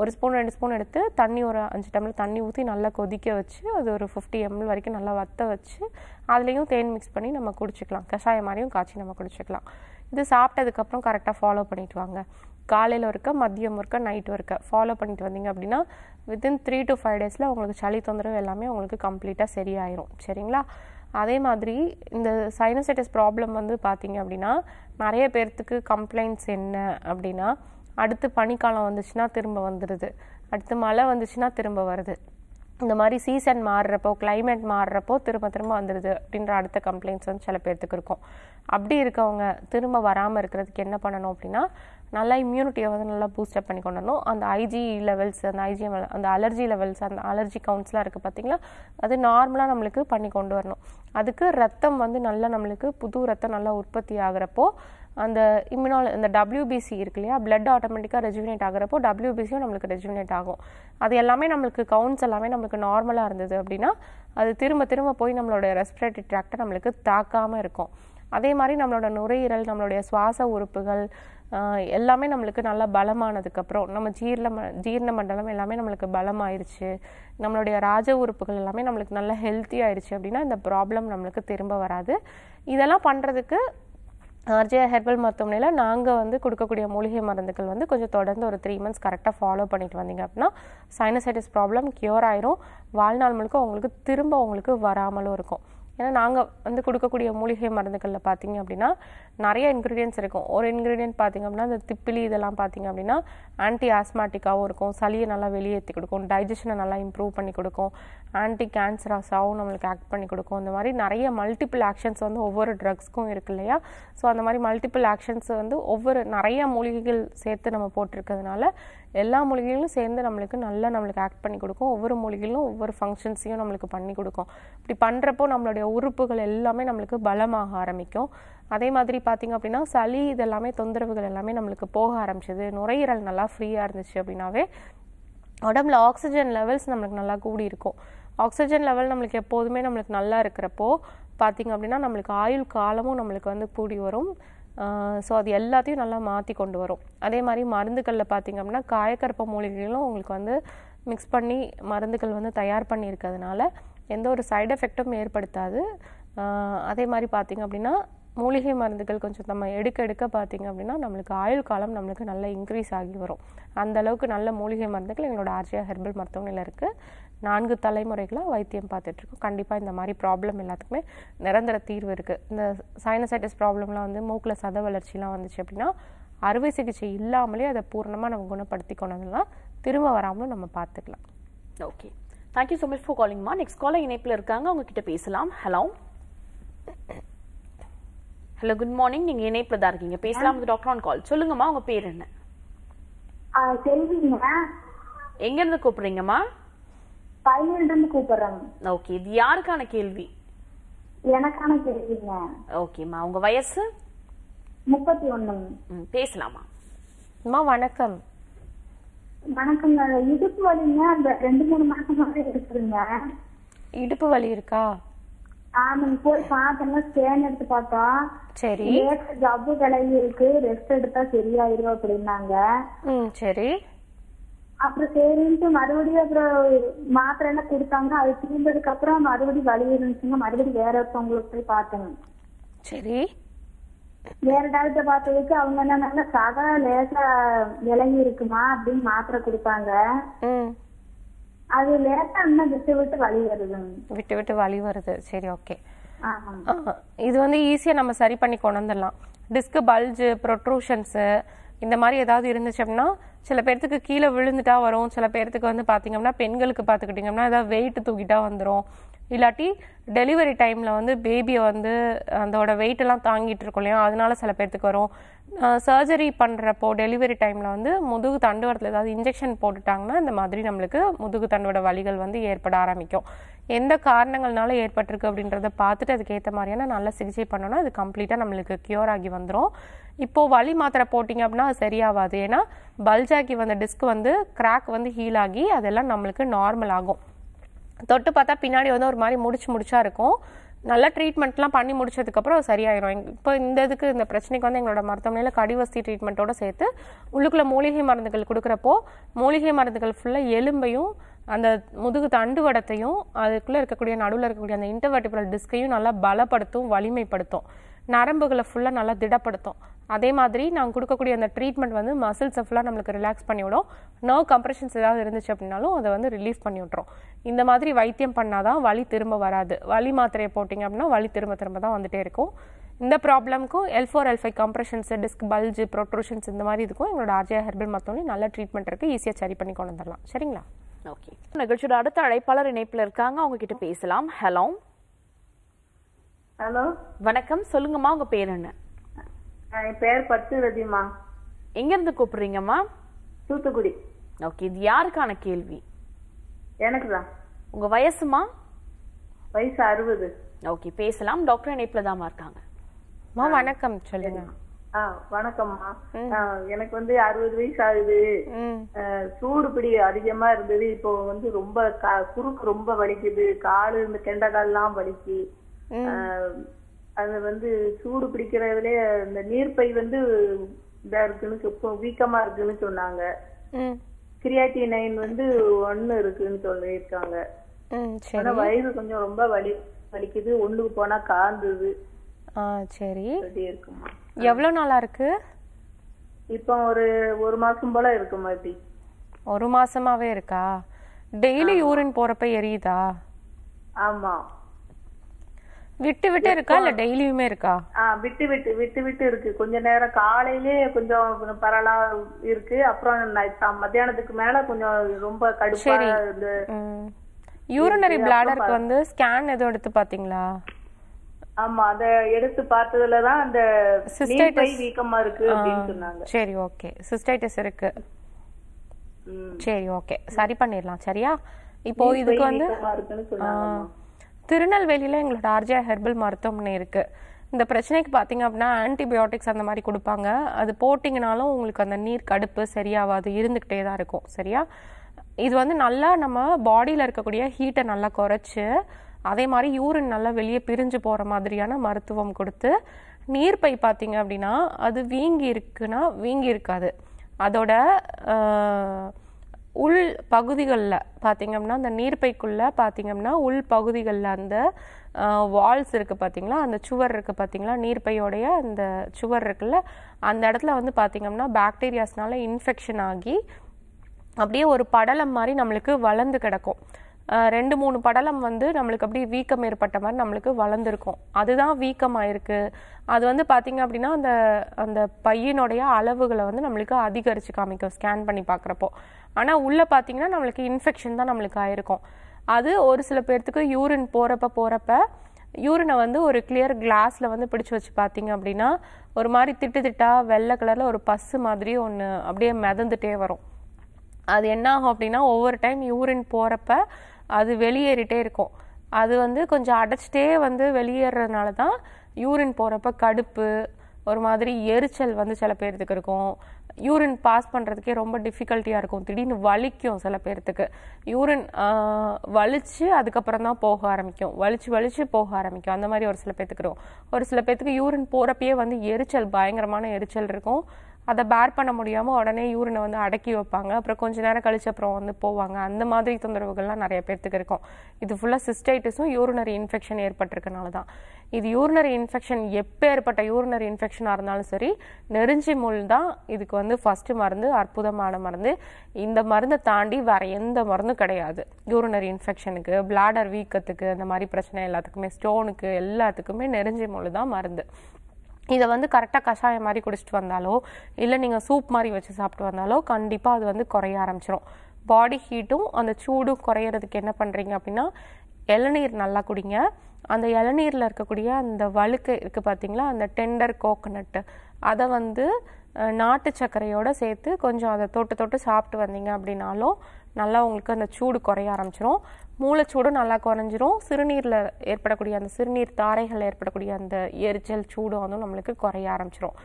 ஒரு ஸ்பூன் ரெண்டு ஸ்பூன் எடுத்து தண்ணி ஒரு அஞ்சு டம்ளர் தண்ணி ஊற்றி நல்லா கொதிக்க வச்சு அது ஒரு ஃபிஃப்டி எம்எல் வரைக்கும் நல்லா வற்ற வச்சு அதுலேயும் தேன் மிக்ஸ் பண்ணி நம்ம குடிச்சிக்கலாம் கஷாயம் மாதிரியும் காய்ச்சி நம்ம குடிச்சிக்கலாம் இது சாப்பிட்டதுக்கப்புறம் கரெக்டாக ஃபாலோ பண்ணிட்டு வாங்க காலையில் இருக்க மதியம் இருக்க நைட்டு இருக்க ஃபாலோ பண்ணிட்டு வந்தீங்க அப்படின்னா வித்தின் த்ரீ டு ஃபைவ் டேஸில் உங்களுக்கு சளி தொந்தரவு எல்லாமே உங்களுக்கு கம்ப்ளீட்டாக சரியாயிரும் சரிங்களா அதே மாதிரி இந்த சைனசைட்டிஸ் ப்ராப்ளம் வந்து பார்த்தீங்க அப்படின்னா நிறைய பேர்த்துக்கு கம்ப்ளைண்ட்ஸ் என்ன அப்படின்னா அடுத்து பனிக்காலம் வந்துச்சுன்னா திரும்ப வந்துடுது அடுத்து மழை வந்துச்சுன்னா திரும்ப வருது இந்த மாதிரி சீசன் மாறுறப்போ கிளைமேட் மாறுறப்போ திரும்ப திரும்ப வந்துடுது அப்படின்ற அடுத்த கம்ப்ளைண்ட்ஸ் வந்து சில பேர்த்துக்கு இருக்கும் அப்படி இருக்கவங்க திரும்ப வராமல் இருக்கிறதுக்கு என்ன பண்ணணும் அப்படின்னா நல்லா இம்யூனிட்டியை வந்து நல்லா பூஸ்டப் பண்ணி கொண்டு வரணும் அந்த ஐஜி லெவல்ஸ் அந்த ஐஜி அந்த அலர்ஜி லெவல்ஸ் அந்த அலர்ஜி கவுண்ட்ஸ்லாம் இருக்குது பார்த்திங்களா அது நார்மலாக நம்மளுக்கு பண்ணி கொண்டு வரணும் அதுக்கு ரத்தம் வந்து நல்லா நம்மளுக்கு புது ரத்தம் நல்லா உற்பத்தி ஆகிறப்போ அந்த இம்யூனால் இந்த டபிள்யூபிசி இருக்கு இல்லையா பிளட் ஆட்டோமேட்டிக்காக ரெஜுவினேட் ஆகிறப்போ டபிள்யூபிசியும் நம்மளுக்கு ரெஜுவினேட் ஆகும் அது எல்லாமே நம்மளுக்கு கவுண்ட்ஸ் எல்லாமே நம்மளுக்கு நார்மலாக இருந்தது அப்படின்னா அது திரும்ப திரும்ப போய் நம்மளோட ரெஸ்பிரேட்டரி ட்ராக்டை நம்மளுக்கு தாக்காமல் இருக்கும் அதே மாதிரி நம்மளோட நுரையீரல் நம்மளுடைய சுவாச உறுப்புகள் எல்லாமே நம்மளுக்கு நல்லா பலமானதுக்கப்புறம் நம்ம ஜீரண ம ஜீரண மண்டலம் எல்லாமே நம்மளுக்கு பலமாயிருச்சு நம்மளுடைய ராஜ உறுப்புகள் எல்லாமே நம்மளுக்கு நல்லா ஹெல்த்தி ஆயிடுச்சு அப்படின்னா இந்த ப்ராப்ளம் நம்மளுக்கு திரும்ப வராது இதெல்லாம் பண்ணுறதுக்கு ஆர்ஜிஆர் ஹெர்பல் மருத்துவமனையில் நாங்கள் வந்து கொடுக்கக்கூடிய மூலிகை மருந்துகள் வந்து கொஞ்சம் தொடர்ந்து ஒரு த்ரீ மந்த்ஸ் கரெக்டாக ஃபாலோ பண்ணிட்டு வந்தீங்க அப்படின்னா சைனசைட்டிஸ் ப்ராப்ளம் க்யூர் ஆயிரும் வாழ்நாள் முழுக்க உங்களுக்கு திரும்ப உங்களுக்கு வராமலும் இருக்கும் ஏன்னா நாங்கள் வந்து கொடுக்கக்கூடிய மூலிகை மருந்துகளில் பார்த்திங்க அப்படின்னா நிறைய இன்க்ரீடியன்ஸ் இருக்கும் ஒரு இன்க்ரீடியன்ட் பார்த்திங்க அப்படின்னா இந்த திப்பிலி இதெல்லாம் பார்த்திங்க அப்படின்னா ஆன்டி ஆஸ்மாட்டிக்காகவும் இருக்கும் சளியை நல்லா வெளியேற்றி கொடுக்கும் டைஜஷனை நல்லா இம்ப்ரூவ் பண்ணி கொடுக்கும் ஆன்டி கேன்சராஸாகவும் நம்மளுக்கு ஆக்ட் பண்ணி கொடுக்கும் இந்த மாதிரி நிறைய மல்டிபிள் ஆக்ஷன்ஸ் வந்து ஒவ்வொரு ட்ரக்ஸ்க்கும் இருக்கு இல்லையா ஸோ அந்த மாதிரி மல்டிபிள் ஆக்ஷன்ஸ் வந்து ஒவ்வொரு நிறைய மூலிகைகள் சேர்த்து நம்ம போட்டிருக்கிறதுனால எல்லா மூலிகைகளும் சேர்ந்து நம்மளுக்கு நல்லா நம்மளுக்கு ஆக்ட் பண்ணி கொடுக்கும் ஒவ்வொரு மூலிகைகளும் ஒவ்வொரு ஃபங்க்ஷன்ஸையும் நம்மளுக்கு பண்ணி கொடுக்கும் இப்படி பண்ணுறப்போ நம்மளுடைய உறுப்புகள் எல்லாமே நம்மளுக்கு பலமாக ஆரம்பிக்கும் அதே மாதிரி பார்த்திங்க அப்படின்னா சளி இதெல்லாமே தொந்தரவுகள் எல்லாமே நம்மளுக்கு போக ஆரம்பிச்சது நுரையீரல் நல்லா ஃப்ரீயாக இருந்துச்சு அப்படின்னாவே உடம்புல ஆக்சிஜன் லெவல்ஸ் நம்மளுக்கு நல்லா கூடி இருக்கும் ஆக்சிஜன் லெவல் நம்மளுக்கு எப்போதுமே நம்மளுக்கு நல்லா இருக்கிறப்போ பார்த்திங்க அப்படின்னா நம்மளுக்கு ஆயுள் காலமும் நம்மளுக்கு வந்து கூடி வரும் ஸோ அது எல்லாத்தையும் நல்லா மாற்றி கொண்டு வரும் அதே மாதிரி மருந்துகளில் பார்த்திங்க அப்படின்னா காயக்கற்ப மூலிகைகளும் உங்களுக்கு வந்து மிக்ஸ் பண்ணி மருந்துகள் வந்து தயார் பண்ணியிருக்கிறதுனால எந்த ஒரு சைடு எஃபெக்டும் ஏற்படுத்தாது அதே மாதிரி பார்த்திங்க அப்படின்னா மூலிகை மருந்துகள் கொஞ்சம் நம்ம எடுக்க எடுக்க பார்த்திங்க அப்படின்னா நம்மளுக்கு ஆயுள் காலம் நம்மளுக்கு நல்லா இன்க்ரீஸ் ஆகி வரும் அந்தளவுக்கு நல்ல மூலிகை மருந்துகள் எங்களோட ஆர்ஜியா ஹெர்பல் மருத்துவமனையில் இருக்குது நான்கு தலைமுறைகளாக வைத்தியம் பார்த்துட்ருக்கோம் கண்டிப்பாக இந்த மாதிரி ப்ராப்ளம் எல்லாத்துக்குமே நிரந்தர தீர்வு இருக்குது இந்த சைனசைட்டிஸ் ப்ராப்ளம்லாம் வந்து மூக்கில் சத வளர்ச்சிலாம் வந்துச்சு அப்படின்னா அறுவை சிகிச்சை இல்லாமலே அதை பூர்ணமாக நம்ம குணப்படுத்தி கொண்டதுலாம் திரும்ப வராமலும் நம்ம பார்த்துக்கலாம் okay thank you so much for காலிங்மா நெக்ஸ்ட் காலர் இணைப்பில் இருக்காங்க உங்ககிட்ட பேசலாம் ஹலோ ஹலோ குட் மார்னிங் நீங்கள் இணைப்பில் தான் இருக்கீங்க பேசலாம் டாக்டர் ஆன் கால் சொல்லுங்கம்மா உங்கள் பேர் என்ன செல்விங்க எங்கேருந்து கூப்பிட்றீங்கம்மா பயனிலிருந்து கூப்பிடுறாங்க ஓகே இது யாருக்கான கேள்வி எனக்கான கேள்விங்க ஓகேம்மா உங்க வயசு முப்பத்தி ஒண்ணு பேசலாமா அம்மா வணக்கம் வணக்கங்க இடுப்பு வலிங்க அந்த ரெண்டு மூணு மாசமாவே இருக்குதுங்க இடுப்பு வலி இருக்கா ஆமாங்க போய் பார்த்தோம்னா ஸ்கேன் எடுத்து பார்த்தோம் சரி ஜவ்வு விலகி இருக்கு ரெஸ்ட் எடுத்தா சரியாயிரும் அப்படின்னாங்க சரி அப்புறம் சரின்ட்டு மறுபடியும் அப்புறம் மாத்திரை என்ன கொடுத்தாங்க அது தீர்ந்ததுக்கு அப்புறம் மறுபடியும் வலி இருந்துச்சுங்க மறுபடியும் வேற ஒருத்தவங்களுக்கு போய் பார்த்தேன் சரி வேற டாக்டர் பார்த்ததுக்கு அவங்க என்ன நல்ல சக லேசா விலகி இருக்குமா அப்படின்னு மாத்திரை கொடுப்பாங்க அது லேசா என்ன விட்டு விட்டு வலி வருது விட்டு விட்டு வலி வருது சரி ஓகே இது வந்து ஈஸியா நம்ம சரி பண்ணி கொண்டு வந்துடலாம் டிஸ்க் பல்ஜ் ப்ரொட்ரூஷன்ஸ் இந்த மாதிரி ஏதாவது இருந்துச்சு அப்படின்னா சில பேர்த்துக்கு கீழே விழுந்துட்டா வரும் சில பேர்த்துக்கு வந்து பார்த்தீங்கன்னா பெண்களுக்கு பார்த்துக்கிட்டிங்கன்னா ஏதாவது வெயிட் தூக்கிட்டா வந்துடும் இல்லாட்டி டெலிவரி டைமில் வந்து பேபியை வந்து அதோட வெயிட்டெல்லாம் தாங்கிட்டு இருக்கும் இல்லையா அதனால சில பேர்த்துக்கு வரும் சர்ஜரி பண்ணுறப்போ டெலிவரி டைமில் வந்து முதுகு தண்டுவடத்தில் ஏதாவது இன்ஜெக்ஷன் போட்டுட்டாங்கன்னா இந்த மாதிரி நம்மளுக்கு முதுகு தண்டுவட வலிகள் வந்து ஏற்பட ஆரம்பிக்கும் எந்த காரணங்கள்னால ஏற்பட்டிருக்கு அப்படின்றத பார்த்துட்டு அதுக்கேற்ற மாதிரியான நல்ல சிகிச்சை பண்ணோன்னா அது கம்ப்ளீட்டாக நம்மளுக்கு க்யூர் ஆகி வந்துடும் இப்போது வலி மாத்திரை போட்டிங்க அப்படின்னா அது சரியாகாது ஏன்னா பல்ஜாக்கி வந்த டிஸ்க் வந்து கிராக் வந்து ஹீல் ஆகி அதெல்லாம் நம்மளுக்கு நார்மல் ஆகும் தொட்டு பார்த்தா பின்னாடி வந்து ஒரு மாதிரி முடிச்சு முடிச்சா இருக்கும் நல்லா ட்ரீட்மெண்ட்லாம் பண்ணி முடிச்சதுக்கப்புறம் சரியாயிரும் இப்போ இந்த இதுக்கு இந்த பிரச்சனைக்கு வந்து எங்களோட மருத்துவமனையில் கடிவஸ்தி ட்ரீட்மெண்ட்டோடு சேர்த்து உள்ளுக்குள்ளே மூலிகை மருந்துகள் கொடுக்குறப்போ மூலிகை மருந்துகள் ஃபுல்லாக எலும்பையும் அந்த முதுகு தண்டு வடத்தையும் அதுக்குள்ளே இருக்கக்கூடிய நடுவில் இருக்கக்கூடிய அந்த இன்டர்வெர்டிபுரல் டிஸ்கையும் நல்லா பலப்படுத்தும் வலிமைப்படுத்தும் நரம்புகளை ஃபுல்லாக நல்லா திடப்படுத்தும் அதே மாதிரி நாங்கள் கொடுக்கக்கூடிய அந்த ட்ரீட்மெண்ட் வந்து மசில்ஸை ஃபுல்லாக நம்மளுக்கு ரிலாக்ஸ் பண்ணிவிடும் நர்வ் கம்ப்ரெஷன்ஸ் ஏதாவது இருந்துச்சு அப்படின்னாலும் அதை வந்து ரிலீஃப் பண்ணி விட்றோம் இந்த மாதிரி வைத்தியம் பண்ணால் தான் வலி திரும்ப வராது வலி மாத்திரையை போட்டிங்க அப்படின்னா வலி திரும்ப திரும்ப தான் வந்துகிட்டே இருக்கும் இந்த ப்ராப்ளம்க்கும் L four L five compressions disc bulge protrusions இந்த மாதிரி இதுக்கும் எங்களோட ஆர்ஜியா ஹெர்பல் மற்றவங்க நல்ல ட்ரீட்மெண்ட் இருக்குது ஈஸியாக சரி பண்ணி கொண்டு வந்துடலாம் சரிங்களா ஓகே நிகழ்ச்சியோட அடுத்த அழைப்பாளர் இணைப்பில் இருக்காங்க அவங்க கிட்ட பேசலாம் ஹலோ ஹலோ வணக்கம் சொல்லுங்கம்மா உங்க பேர் என்ன என் பெயர் பத்து ரதிமா எங்க இருந்து கூப்பிடுறீங்கம்மா தூத்துக்குடி ஓகே இது யாருக்கான கேள்வி எனக்கு தான் உங்க வயசுமா வயசு அறுபது ஓகே பேசலாம் டாக்டர் இணைப்புல தான் இருக்காங்க மா வணக்கம் சொல்லுங்க ஆ வணக்கம்மா எனக்கு வந்து அறுபது வயசு ஆகுது சூடு பிடி அதிகமா இருந்தது இப்போ வந்து ரொம்ப குறுக்கு ரொம்ப வலிக்குது காலு இந்த கெண்ட கால்லாம் வலிக்கு அது வந்து சூடு பிடிக்கிறதுல அந்த நீர்ப்பை வந்து இதா இருக்குன்னு வீக்கமா இருக்குன்னு சொன்னாங்க கிரியாட்டி நைன் வந்து ஒன்னு இருக்குன்னு சொல்லியிருக்காங்க ஆனா வயிறு கொஞ்சம் ரொம்ப வலி வலிக்குது ஒண்ணுக்கு போனா காந்தது சரி இருக்குமா எவ்வளவு நாளா இருக்கு இப்போ ஒரு ஒரு மாசம் போல இருக்குமா இப்படி ஒரு மாசமாவே இருக்கா டெய்லி யூரின் போறப்ப எரியுதா ஆமா விட்டு விட்டு இருக்கா இல்ல டெய்லியுமே இருக்கா ஆஹ் விட்டு விட்டு விட்டு விட்டு இருக்கு கொஞ்ச நேரம் காலையிலே கொஞ்சம் பரவலா இருக்கு அப்புறம் மத்தியானத்துக்கு மேல கொஞ்சம் ரொம்ப கடுப்பா யூரினரி பிளாடருக்கு வந்து ஸ்கேன் எதுவும் எடுத்து பாத்தீங்களா ஆமா அத எடுத்து பார்த்ததுல தான் அந்த சிஸ்டைட்டிஸ் வீக்கமா இருக்கு அப்படின்னு சொன்னாங்க சரி ஓகே சிஸ்டைட்டிஸ் இருக்கு சரி ஓகே சரி பண்ணிடலாம் சரியா இப்போ இதுக்கு வந்து திருநெல்வேலியில் எங்களோட ஆர்ஜே ஹெர்பல் மருத்துவமனை இருக்குது இந்த பிரச்சனைக்கு பார்த்தீங்க அப்படின்னா ஆன்டிபயோட்டிக்ஸ் அந்த மாதிரி கொடுப்பாங்க அது போட்டிங்கனாலும் உங்களுக்கு அந்த நீர் கடுப்பு சரியாகாது இருந்துக்கிட்டே தான் இருக்கும் சரியா இது வந்து நல்லா நம்ம பாடியில் இருக்கக்கூடிய ஹீட்டை நல்லா குறைச்சி அதே மாதிரி யூரின் நல்லா வெளியே பிரிஞ்சு போகிற மாதிரியான மருத்துவம் கொடுத்து பை பார்த்தீங்க அப்படின்னா அது வீங்கி இருக்குன்னா வீங்கி இருக்காது அதோட உள் பகுதிகளில் பார்த்திங்கம்னா அந்த நீர்ப்பைக்குள்ளே பார்த்திங்கம்னா உள் பகுதிகளில் அந்த வால்ஸ் இருக்குது பார்த்திங்களா அந்த சுவர் இருக்குது பார்த்திங்களா நீர்ப்பையோடைய அந்த சுவர் இருக்குல்ல அந்த இடத்துல வந்து பார்த்திங்கம்னா பாக்டீரியாஸ்னால இன்ஃபெக்ஷன் ஆகி அப்படியே ஒரு படலம் மாதிரி நம்மளுக்கு வளர்ந்து கிடக்கும் ரெண்டு மூணு படலம் வந்து நம்மளுக்கு அப்படியே வீக்கம் ஏற்பட்ட மாதிரி நம்மளுக்கு வளர்ந்துருக்கும் அதுதான் வீக்கமாக ஆயிருக்கு அது வந்து பார்த்திங்க அப்படின்னா அந்த அந்த பையனுடைய அளவுகளை வந்து நம்மளுக்கு அதிகரித்து காமிக்கும் ஸ்கேன் பண்ணி பார்க்குறப்போ ஆனால் உள்ளே பார்த்தீங்கன்னா நம்மளுக்கு இன்ஃபெக்ஷன் தான் நம்மளுக்கு ஆயிருக்கும் அது ஒரு சில பேர்த்துக்கு யூரின் போகிறப்ப போகிறப்ப யூரினை வந்து ஒரு கிளியர் கிளாஸில் வந்து பிடிச்சி வச்சு பார்த்தீங்க அப்படின்னா ஒரு மாதிரி திட்டு திட்டா வெள்ளை கலரில் ஒரு பஸ்ஸு மாதிரி ஒன்று அப்படியே மிதந்துட்டே வரும் அது என்ன ஆகும் அப்படின்னா ஒவ்வொரு டைம் யூரின் போகிறப்ப அது வெளியேறிட்டே இருக்கும் அது வந்து கொஞ்சம் அடைச்சிட்டே வந்து வெளியேறதுனால தான் யூரின் போகிறப்ப கடுப்பு ஒரு மாதிரி எரிச்சல் வந்து சில பேர்த்துக்கு இருக்கும் யூரின் பாஸ் பண்ணுறதுக்கே ரொம்ப டிஃபிகல்ட்டியாக இருக்கும் திடீர்னு வலிக்கும் சில பேர்த்துக்கு யூரின் வலிச்சு அதுக்கப்புறம் தான் போக ஆரம்பிக்கும் வலிச்சு வலிச்சு போக ஆரம்பிக்கும் அந்த மாதிரி ஒரு சில பேர்த்துக்கு இருக்கும் ஒரு சில பேர்த்துக்கு யூரின் போகிறப்பயே வந்து எரிச்சல் பயங்கரமான எரிச்சல் இருக்கும் அதை பேர் பண்ண முடியாமல் உடனே யூரினை வந்து அடக்கி வைப்பாங்க அப்புறம் கொஞ்ச நேரம் கழிச்சு அப்புறம் வந்து போவாங்க அந்த மாதிரி தொந்தரவுகள்லாம் நிறைய பேர்த்துக்கு இருக்கும் இது ஃபுல்லாக சிஸ்டைட்டிஸும் யூரினரி இன்ஃபெக்ஷன் ஏற்பட்டிருக்கனால தான் இது யூரினரி இன்ஃபெக்ஷன் எப்போ ஏற்பட்ட யூரினரி இன்ஃபெக்ஷனாக இருந்தாலும் சரி நெருஞ்சி முள் தான் இதுக்கு வந்து ஃபஸ்ட்டு மருந்து அற்புதமான மருந்து இந்த மருந்தை தாண்டி வேறு எந்த மருந்தும் கிடையாது யூரினரி இன்ஃபெக்ஷனுக்கு பிளாடர் வீக்கத்துக்கு அந்த மாதிரி பிரச்சனை எல்லாத்துக்குமே ஸ்டோனுக்கு எல்லாத்துக்குமே நெருஞ்சி முள் தான் மருந்து இதை வந்து கரெக்டாக கஷாயம் மாதிரி குடிச்சிட்டு வந்தாலோ இல்லை நீங்கள் சூப் மாதிரி வச்சு சாப்பிட்டு வந்தாலோ கண்டிப்பாக அது வந்து குறைய ஆரம்பிச்சிடும் பாடி ஹீட்டும் அந்த சூடும் குறையிறதுக்கு என்ன பண்ணுறீங்க அப்படின்னா இளநீர் நல்லா குடிங்க அந்த இளநீரில் இருக்கக்கூடிய அந்த வழுக்கு இருக்குது பார்த்தீங்களா அந்த டெண்டர் கோகனட்டு அதை வந்து நாட்டு சர்க்கரையோடு சேர்த்து கொஞ்சம் அதை தொட்டு தொட்டு சாப்பிட்டு வந்தீங்க அப்படின்னாலும் நல்லா உங்களுக்கு அந்த சூடு குறைய ஆரம்பிச்சிரும் மூளைச்சூடு நல்லா குறைஞ்சிரும் சிறுநீரில் ஏற்படக்கூடிய அந்த சிறுநீர் தாரைகளில் ஏற்படக்கூடிய அந்த எரிச்சல் சூடு வந்து நம்மளுக்கு குறைய ஆரம்பிச்சிரும்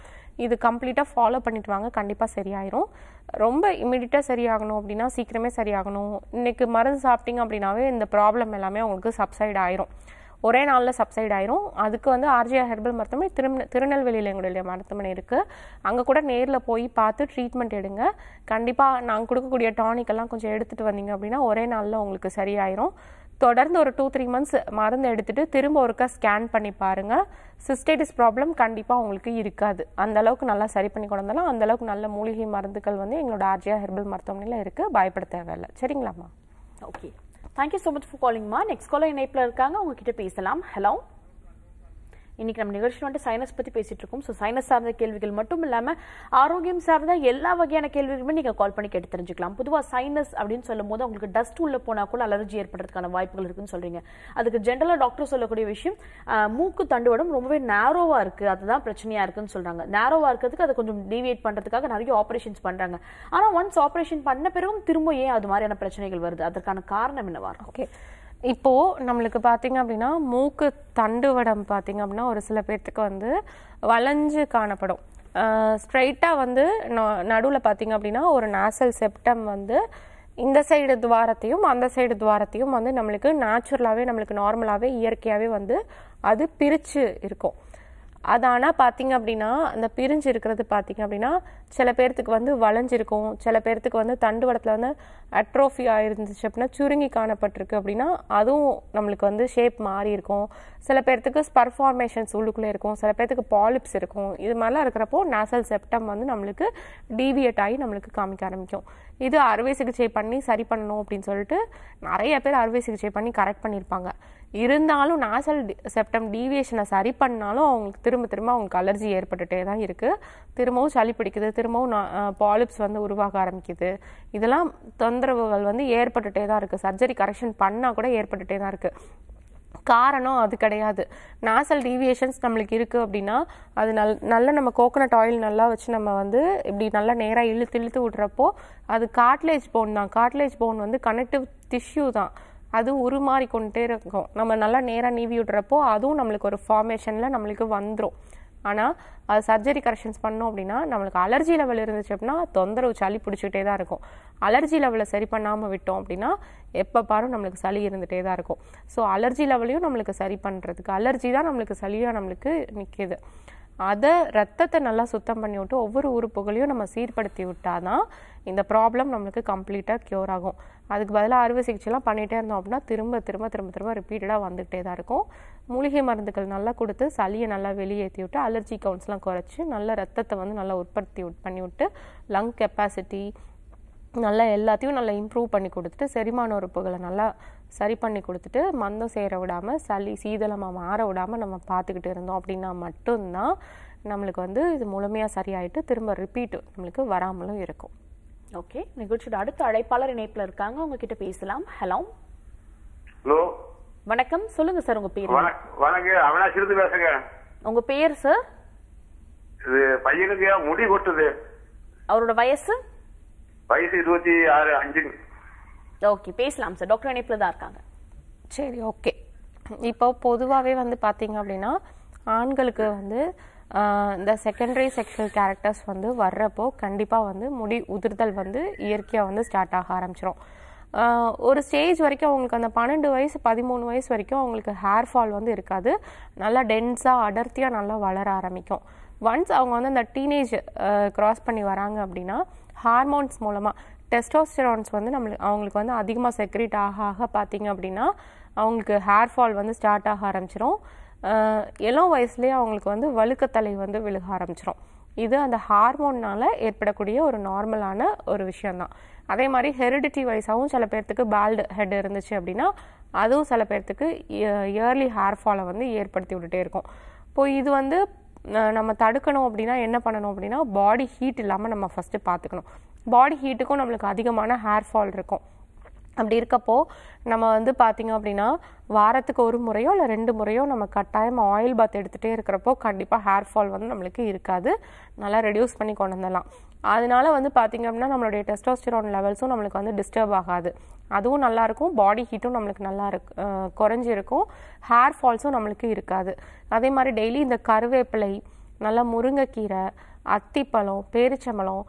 இது கம்ப்ளீட்டாக ஃபாலோ பண்ணிட்டு வாங்க கண்டிப்பாக சரியாயிரும் ரொம்ப இமீடியட்டாக சரியாகணும் அப்படின்னா சீக்கிரமே சரியாகணும் இன்றைக்கி மருந்து சாப்பிட்டீங்க அப்படின்னாவே இந்த ப்ராப்ளம் எல்லாமே உங்களுக்கு சப்சைட் ஆயிரும் ஒரே நாளில் சப்சைட் ஆயிரும் அதுக்கு வந்து ஆர்ஜிஆர் ஹெர்பல் மருத்துவமனை திரு திருநெல்வேலியில் எங்களுடைய மருத்துவமனை இருக்குது அங்கே கூட நேரில் போய் பார்த்து ட்ரீட்மெண்ட் எடுங்க கண்டிப்பாக நாங்கள் கொடுக்கக்கூடிய டானிக்கெல்லாம் கொஞ்சம் எடுத்துகிட்டு வந்தீங்க அப்படின்னா ஒரே நாளில் உங்களுக்கு சரியாயிரும் தொடர்ந்து ஒரு டூ த்ரீ மந்த்ஸ் மருந்து எடுத்துட்டு திரும்ப ஒருக்கா ஸ்கேன் பண்ணி பாருங்க சிஸ்டைட்டிஸ் ப்ராப்ளம் கண்டிப்பாக உங்களுக்கு இருக்காது அந்த அளவுக்கு நல்லா சரி பண்ணி கொண்டு வந்தாலும் அந்த அளவுக்கு நல்ல மூலிகை மருந்துகள் வந்து எங்களோட ஆர்ஜியா ஹெர்பல் மருத்துவமனையில் இருக்குது பயப்பட தேவையில்லை சரிங்களாம்மா okay thank you so much for காலிங்மா நெக்ஸ்ட் காலர் இணைப்பில் இருக்காங்க உங்ககிட்ட பேசலாம் ஹலோ இன்னைக்கு நம்ம நிகழ்ச்சி வந்துட்டு சைனஸ் பற்றி பேசிட்டு இருக்கோம் ஸோ சைனஸ் சார்ந்த கேள்விகள் மட்டும் இல்லாமல் ஆரோக்கியம் சார்ந்த எல்லா வகையான கேள்விகளுமே நீங்கள் கால் பண்ணி கேட்டு தெரிஞ்சுக்கலாம் பொதுவாக சைனஸ் அப்படின்னு சொல்லும் போது உங்களுக்கு டஸ்ட் உள்ளே போனால் கூட அலர்ஜி ஏற்படுறதுக்கான வாய்ப்புகள் இருக்குன்னு சொல்கிறீங்க அதுக்கு ஜென்ரலாக டாக்டர் சொல்லக்கூடிய விஷயம் மூக்கு தண்டுவடம் ரொம்பவே நேரோவாக இருக்குது அதுதான் பிரச்சனையாக இருக்குன்னு சொல்கிறாங்க நேரோவாக இருக்கிறதுக்கு அதை கொஞ்சம் டீவியேட் பண்ணுறதுக்காக நிறைய ஆப்ரேஷன்ஸ் பண்ணுறாங்க ஆனால் ஒன்ஸ் ஆப்ரேஷன் பண்ண பிறகும் திரும்ப ஏன் அது மாதிரியான பிரச்சனைகள் வருது அதற்கான காரணம் என்னவா ஓகே இப்போது நம்மளுக்கு பார்த்திங்க அப்படின்னா மூக்கு தண்டுவடம் பார்த்திங்க அப்படின்னா ஒரு சில பேர்த்துக்கு வந்து வளைஞ்சு காணப்படும் ஸ்ட்ரைட்டாக வந்து நடுவில் பார்த்திங்க அப்படின்னா ஒரு நேசல் செப்டம் வந்து இந்த சைடு துவாரத்தையும் அந்த சைடு துவாரத்தையும் வந்து நம்மளுக்கு நேச்சுரலாகவே நம்மளுக்கு நார்மலாகவே இயற்கையாகவே வந்து அது பிரித்து இருக்கும் அது ஆனால் பார்த்தீங்க அப்படின்னா அந்த பிரிஞ்சு இருக்கிறது பார்த்தீங்க அப்படின்னா சில பேர்த்துக்கு வந்து வளைஞ்சிருக்கும் சில பேர்த்துக்கு வந்து தண்டுவடத்தில் வந்து அட்ரோஃபி ஆகிருந்துச்சு அப்படின்னா சுருங்கி காணப்பட்டிருக்கு அப்படின்னா அதுவும் நம்மளுக்கு வந்து ஷேப் மாறி இருக்கும் சில பேர்த்துக்கு ஸ்பர்ஃபார்மேஷன்ஸ் உள்ளுக்குள்ளே இருக்கும் சில பேர்த்துக்கு பாலிப்ஸ் இருக்கும் இது மாதிரிலாம் இருக்கிறப்போ நேசல் செப்டம் வந்து நம்மளுக்கு டீவியேட் ஆகி நம்மளுக்கு காமிக்க ஆரம்பிக்கும் இது அறுவை சிகிச்சை பண்ணி சரி பண்ணணும் அப்படின்னு சொல்லிட்டு நிறைய பேர் அறுவை சிகிச்சை பண்ணி கரெக்ட் பண்ணியிருப்பாங்க இருந்தாலும் நாசல் செப்டம் டீவியேஷனை சரி பண்ணாலும் அவங்களுக்கு திரும்ப திரும்ப அவங்களுக்கு அலர்ஜி ஏற்பட்டுகிட்டே தான் இருக்குது திரும்பவும் சளி பிடிக்குது திரும்பவும் பாலிப்ஸ் வந்து உருவாக ஆரம்பிக்குது இதெல்லாம் தொந்தரவுகள் வந்து ஏற்பட்டுகிட்டே தான் இருக்குது சர்ஜரி கரெக்ஷன் பண்ணால் கூட ஏற்பட்டுகிட்டே தான் இருக்குது காரணம் அது கிடையாது நாசல் டீவியேஷன்ஸ் நம்மளுக்கு இருக்குது அப்படின்னா அது நல் நல்லா நம்ம கோகனட் ஆயில் நல்லா வச்சு நம்ம வந்து இப்படி நல்லா நேராக இழுத்து இழுத்து விட்றப்போ அது காட்லேஜ் போன் தான் காட்லேஜ் போன் வந்து கனெக்டிவ் டிஷ்யூ தான் அது உருமாறிக்கொண்டே இருக்கும் நம்ம நல்லா நேராக நீவி விடுறப்போ அதுவும் நம்மளுக்கு ஒரு ஃபார்மேஷனில் நம்மளுக்கு வந்துடும் ஆனால் அது சர்ஜரி கரெக்ஷன்ஸ் பண்ணோம் அப்படின்னா நம்மளுக்கு அலர்ஜி லெவல் இருந்துச்சு அப்படின்னா தொந்தரவு சளி பிடிச்சிக்கிட்டே தான் இருக்கும் அலர்ஜி லெவலை சரி பண்ணாமல் விட்டோம் அப்படின்னா எப்போ பாரும் நம்மளுக்கு சளி இருந்துகிட்டே தான் இருக்கும் ஸோ அலர்ஜி லெவலையும் நம்மளுக்கு சரி பண்ணுறதுக்கு அலர்ஜி தான் நம்மளுக்கு சளியாக நம்மளுக்கு நிற்கிது அதை ரத்தத்தை நல்லா சுத்தம் பண்ணி விட்டு ஒவ்வொரு உறுப்புகளையும் நம்ம சீர்படுத்தி விட்டால் தான் இந்த ப்ராப்ளம் நம்மளுக்கு கம்ப்ளீட்டாக க்யூர் ஆகும் அதுக்கு பதிலாக அறுவை சிகிச்சைலாம் பண்ணிகிட்டே இருந்தோம் அப்படின்னா திரும்ப திரும்ப திரும்ப திரும்ப ரிப்பீட்டடாக வந்துகிட்டே தான் இருக்கும் மூலிகை மருந்துகள் நல்லா கொடுத்து சளியை நல்லா வெளியேற்றி விட்டு அலர்ஜி கவுண்ட்ஸ்லாம் குறைச்சி நல்ல ரத்தத்தை வந்து நல்லா உற்பத்தி பண்ணி விட்டு லங் கெப்பாசிட்டி நல்லா எல்லாத்தையும் நல்லா இம்ப்ரூவ் பண்ணி கொடுத்துட்டு செரிமான உறுப்புகளை நல்லா சரி பண்ணி கொடுத்துட்டு மந்தம் சேர விடாமல் சளி சீதளமாக மாற விடாமல் நம்ம பார்த்துக்கிட்டு இருந்தோம் அப்படின்னா மட்டும்தான் நம்மளுக்கு வந்து இது முழுமையாக சரியாயிட்டு திரும்ப ரிப்பீட்டு நம்மளுக்கு வராமலும் இருக்கும் ஓகே நிகழ்ச்சியோட அடுத்த அழைப்பாளர் இணைப்புல இருக்காங்க உங்ககிட்ட பேசலாம் ஹலோ ஹலோ வணக்கம் சொல்லுங்க சார் உங்க பேர் வணக்கம் அவினாஷ் இருந்து பேசுங்க உங்க பேர் சார் இது பையனுக்கு முடி கொட்டுது அவரோட வயசு வயசு இருபத்தி ஆறு அஞ்சு ஓகே பேசலாம் சார் டாக்டர் இணைப்புல தான் இருக்காங்க சரி ஓகே இப்போ பொதுவாகவே வந்து பார்த்தீங்க அப்படின்னா ஆண்களுக்கு வந்து இந்த செகண்டரி செக்ஷுவல் கேரக்டர்ஸ் வந்து வர்றப்போ கண்டிப்பாக வந்து முடி உதிர்தல் வந்து இயற்கையாக வந்து ஸ்டார்ட் ஆக ஆரம்பிச்சிடும் ஒரு ஸ்டேஜ் வரைக்கும் அவங்களுக்கு அந்த பன்னெண்டு வயசு பதிமூணு வயசு வரைக்கும் அவங்களுக்கு ஹேர் ஃபால் வந்து இருக்காது நல்லா டென்ஸாக அடர்த்தியாக நல்லா வளர ஆரம்பிக்கும் ஒன்ஸ் அவங்க வந்து அந்த டீனேஜ் க்ராஸ் பண்ணி வராங்க அப்படின்னா ஹார்மோன்ஸ் மூலமாக டெஸ்டோஸ்டெரான்ஸ் வந்து நம்மளுக்கு அவங்களுக்கு வந்து அதிகமாக செக்ரேட் ஆக ஆக பார்த்திங்க அப்படின்னா அவங்களுக்கு ஹேர் ஃபால் வந்து ஸ்டார்ட் ஆக ஆரம்பிச்சிடும் எல்லோ வயசுலேயே அவங்களுக்கு வந்து வழுக்கத்தலை வந்து விழுக ஆரம்பிச்சிடும் இது அந்த ஹார்மோன்னால் ஏற்படக்கூடிய ஒரு நார்மலான ஒரு விஷயந்தான் அதே மாதிரி ஹெரிடிட்டி வைஸாகவும் சில பேர்த்துக்கு பால்டு ஹெட் இருந்துச்சு அப்படின்னா அதுவும் சில பேர்த்துக்கு இயர்லி ஹேர் ஃபாலை வந்து ஏற்படுத்தி விட்டுட்டே இருக்கும் இப்போது இது வந்து நம்ம தடுக்கணும் அப்படின்னா என்ன பண்ணணும் அப்படின்னா பாடி ஹீட் இல்லாமல் நம்ம ஃபஸ்ட்டு பார்த்துக்கணும் பாடி ஹீட்டுக்கும் நம்மளுக்கு அதிகமான ஹேர் ஃபால் இருக்கும் அப்படி இருக்கப்போ நம்ம வந்து பார்த்திங்க அப்படின்னா வாரத்துக்கு ஒரு முறையோ இல்லை ரெண்டு முறையோ நம்ம கட்டாயம் ஆயில் பாத் எடுத்துகிட்டே இருக்கிறப்போ கண்டிப்பாக ஹேர் ஃபால் வந்து நம்மளுக்கு இருக்காது நல்லா ரெடியூஸ் பண்ணி கொண்டு வந்துடலாம் அதனால வந்து பார்த்திங்க அப்படின்னா நம்மளுடைய டெஸ்டோஸ்டிரோன் லெவல்ஸும் நம்மளுக்கு வந்து டிஸ்டர்ப் ஆகாது அதுவும் நல்லாயிருக்கும் பாடி ஹீட்டும் நம்மளுக்கு நல்லா இருக்கு குறைஞ்சிருக்கும் ஹேர் ஃபால்ஸும் நம்மளுக்கு இருக்காது அதே மாதிரி டெய்லி இந்த கருவேப்பிலை நல்லா முருங்கைக்கீரை அத்திப்பழம் பேரிச்சம்பழம்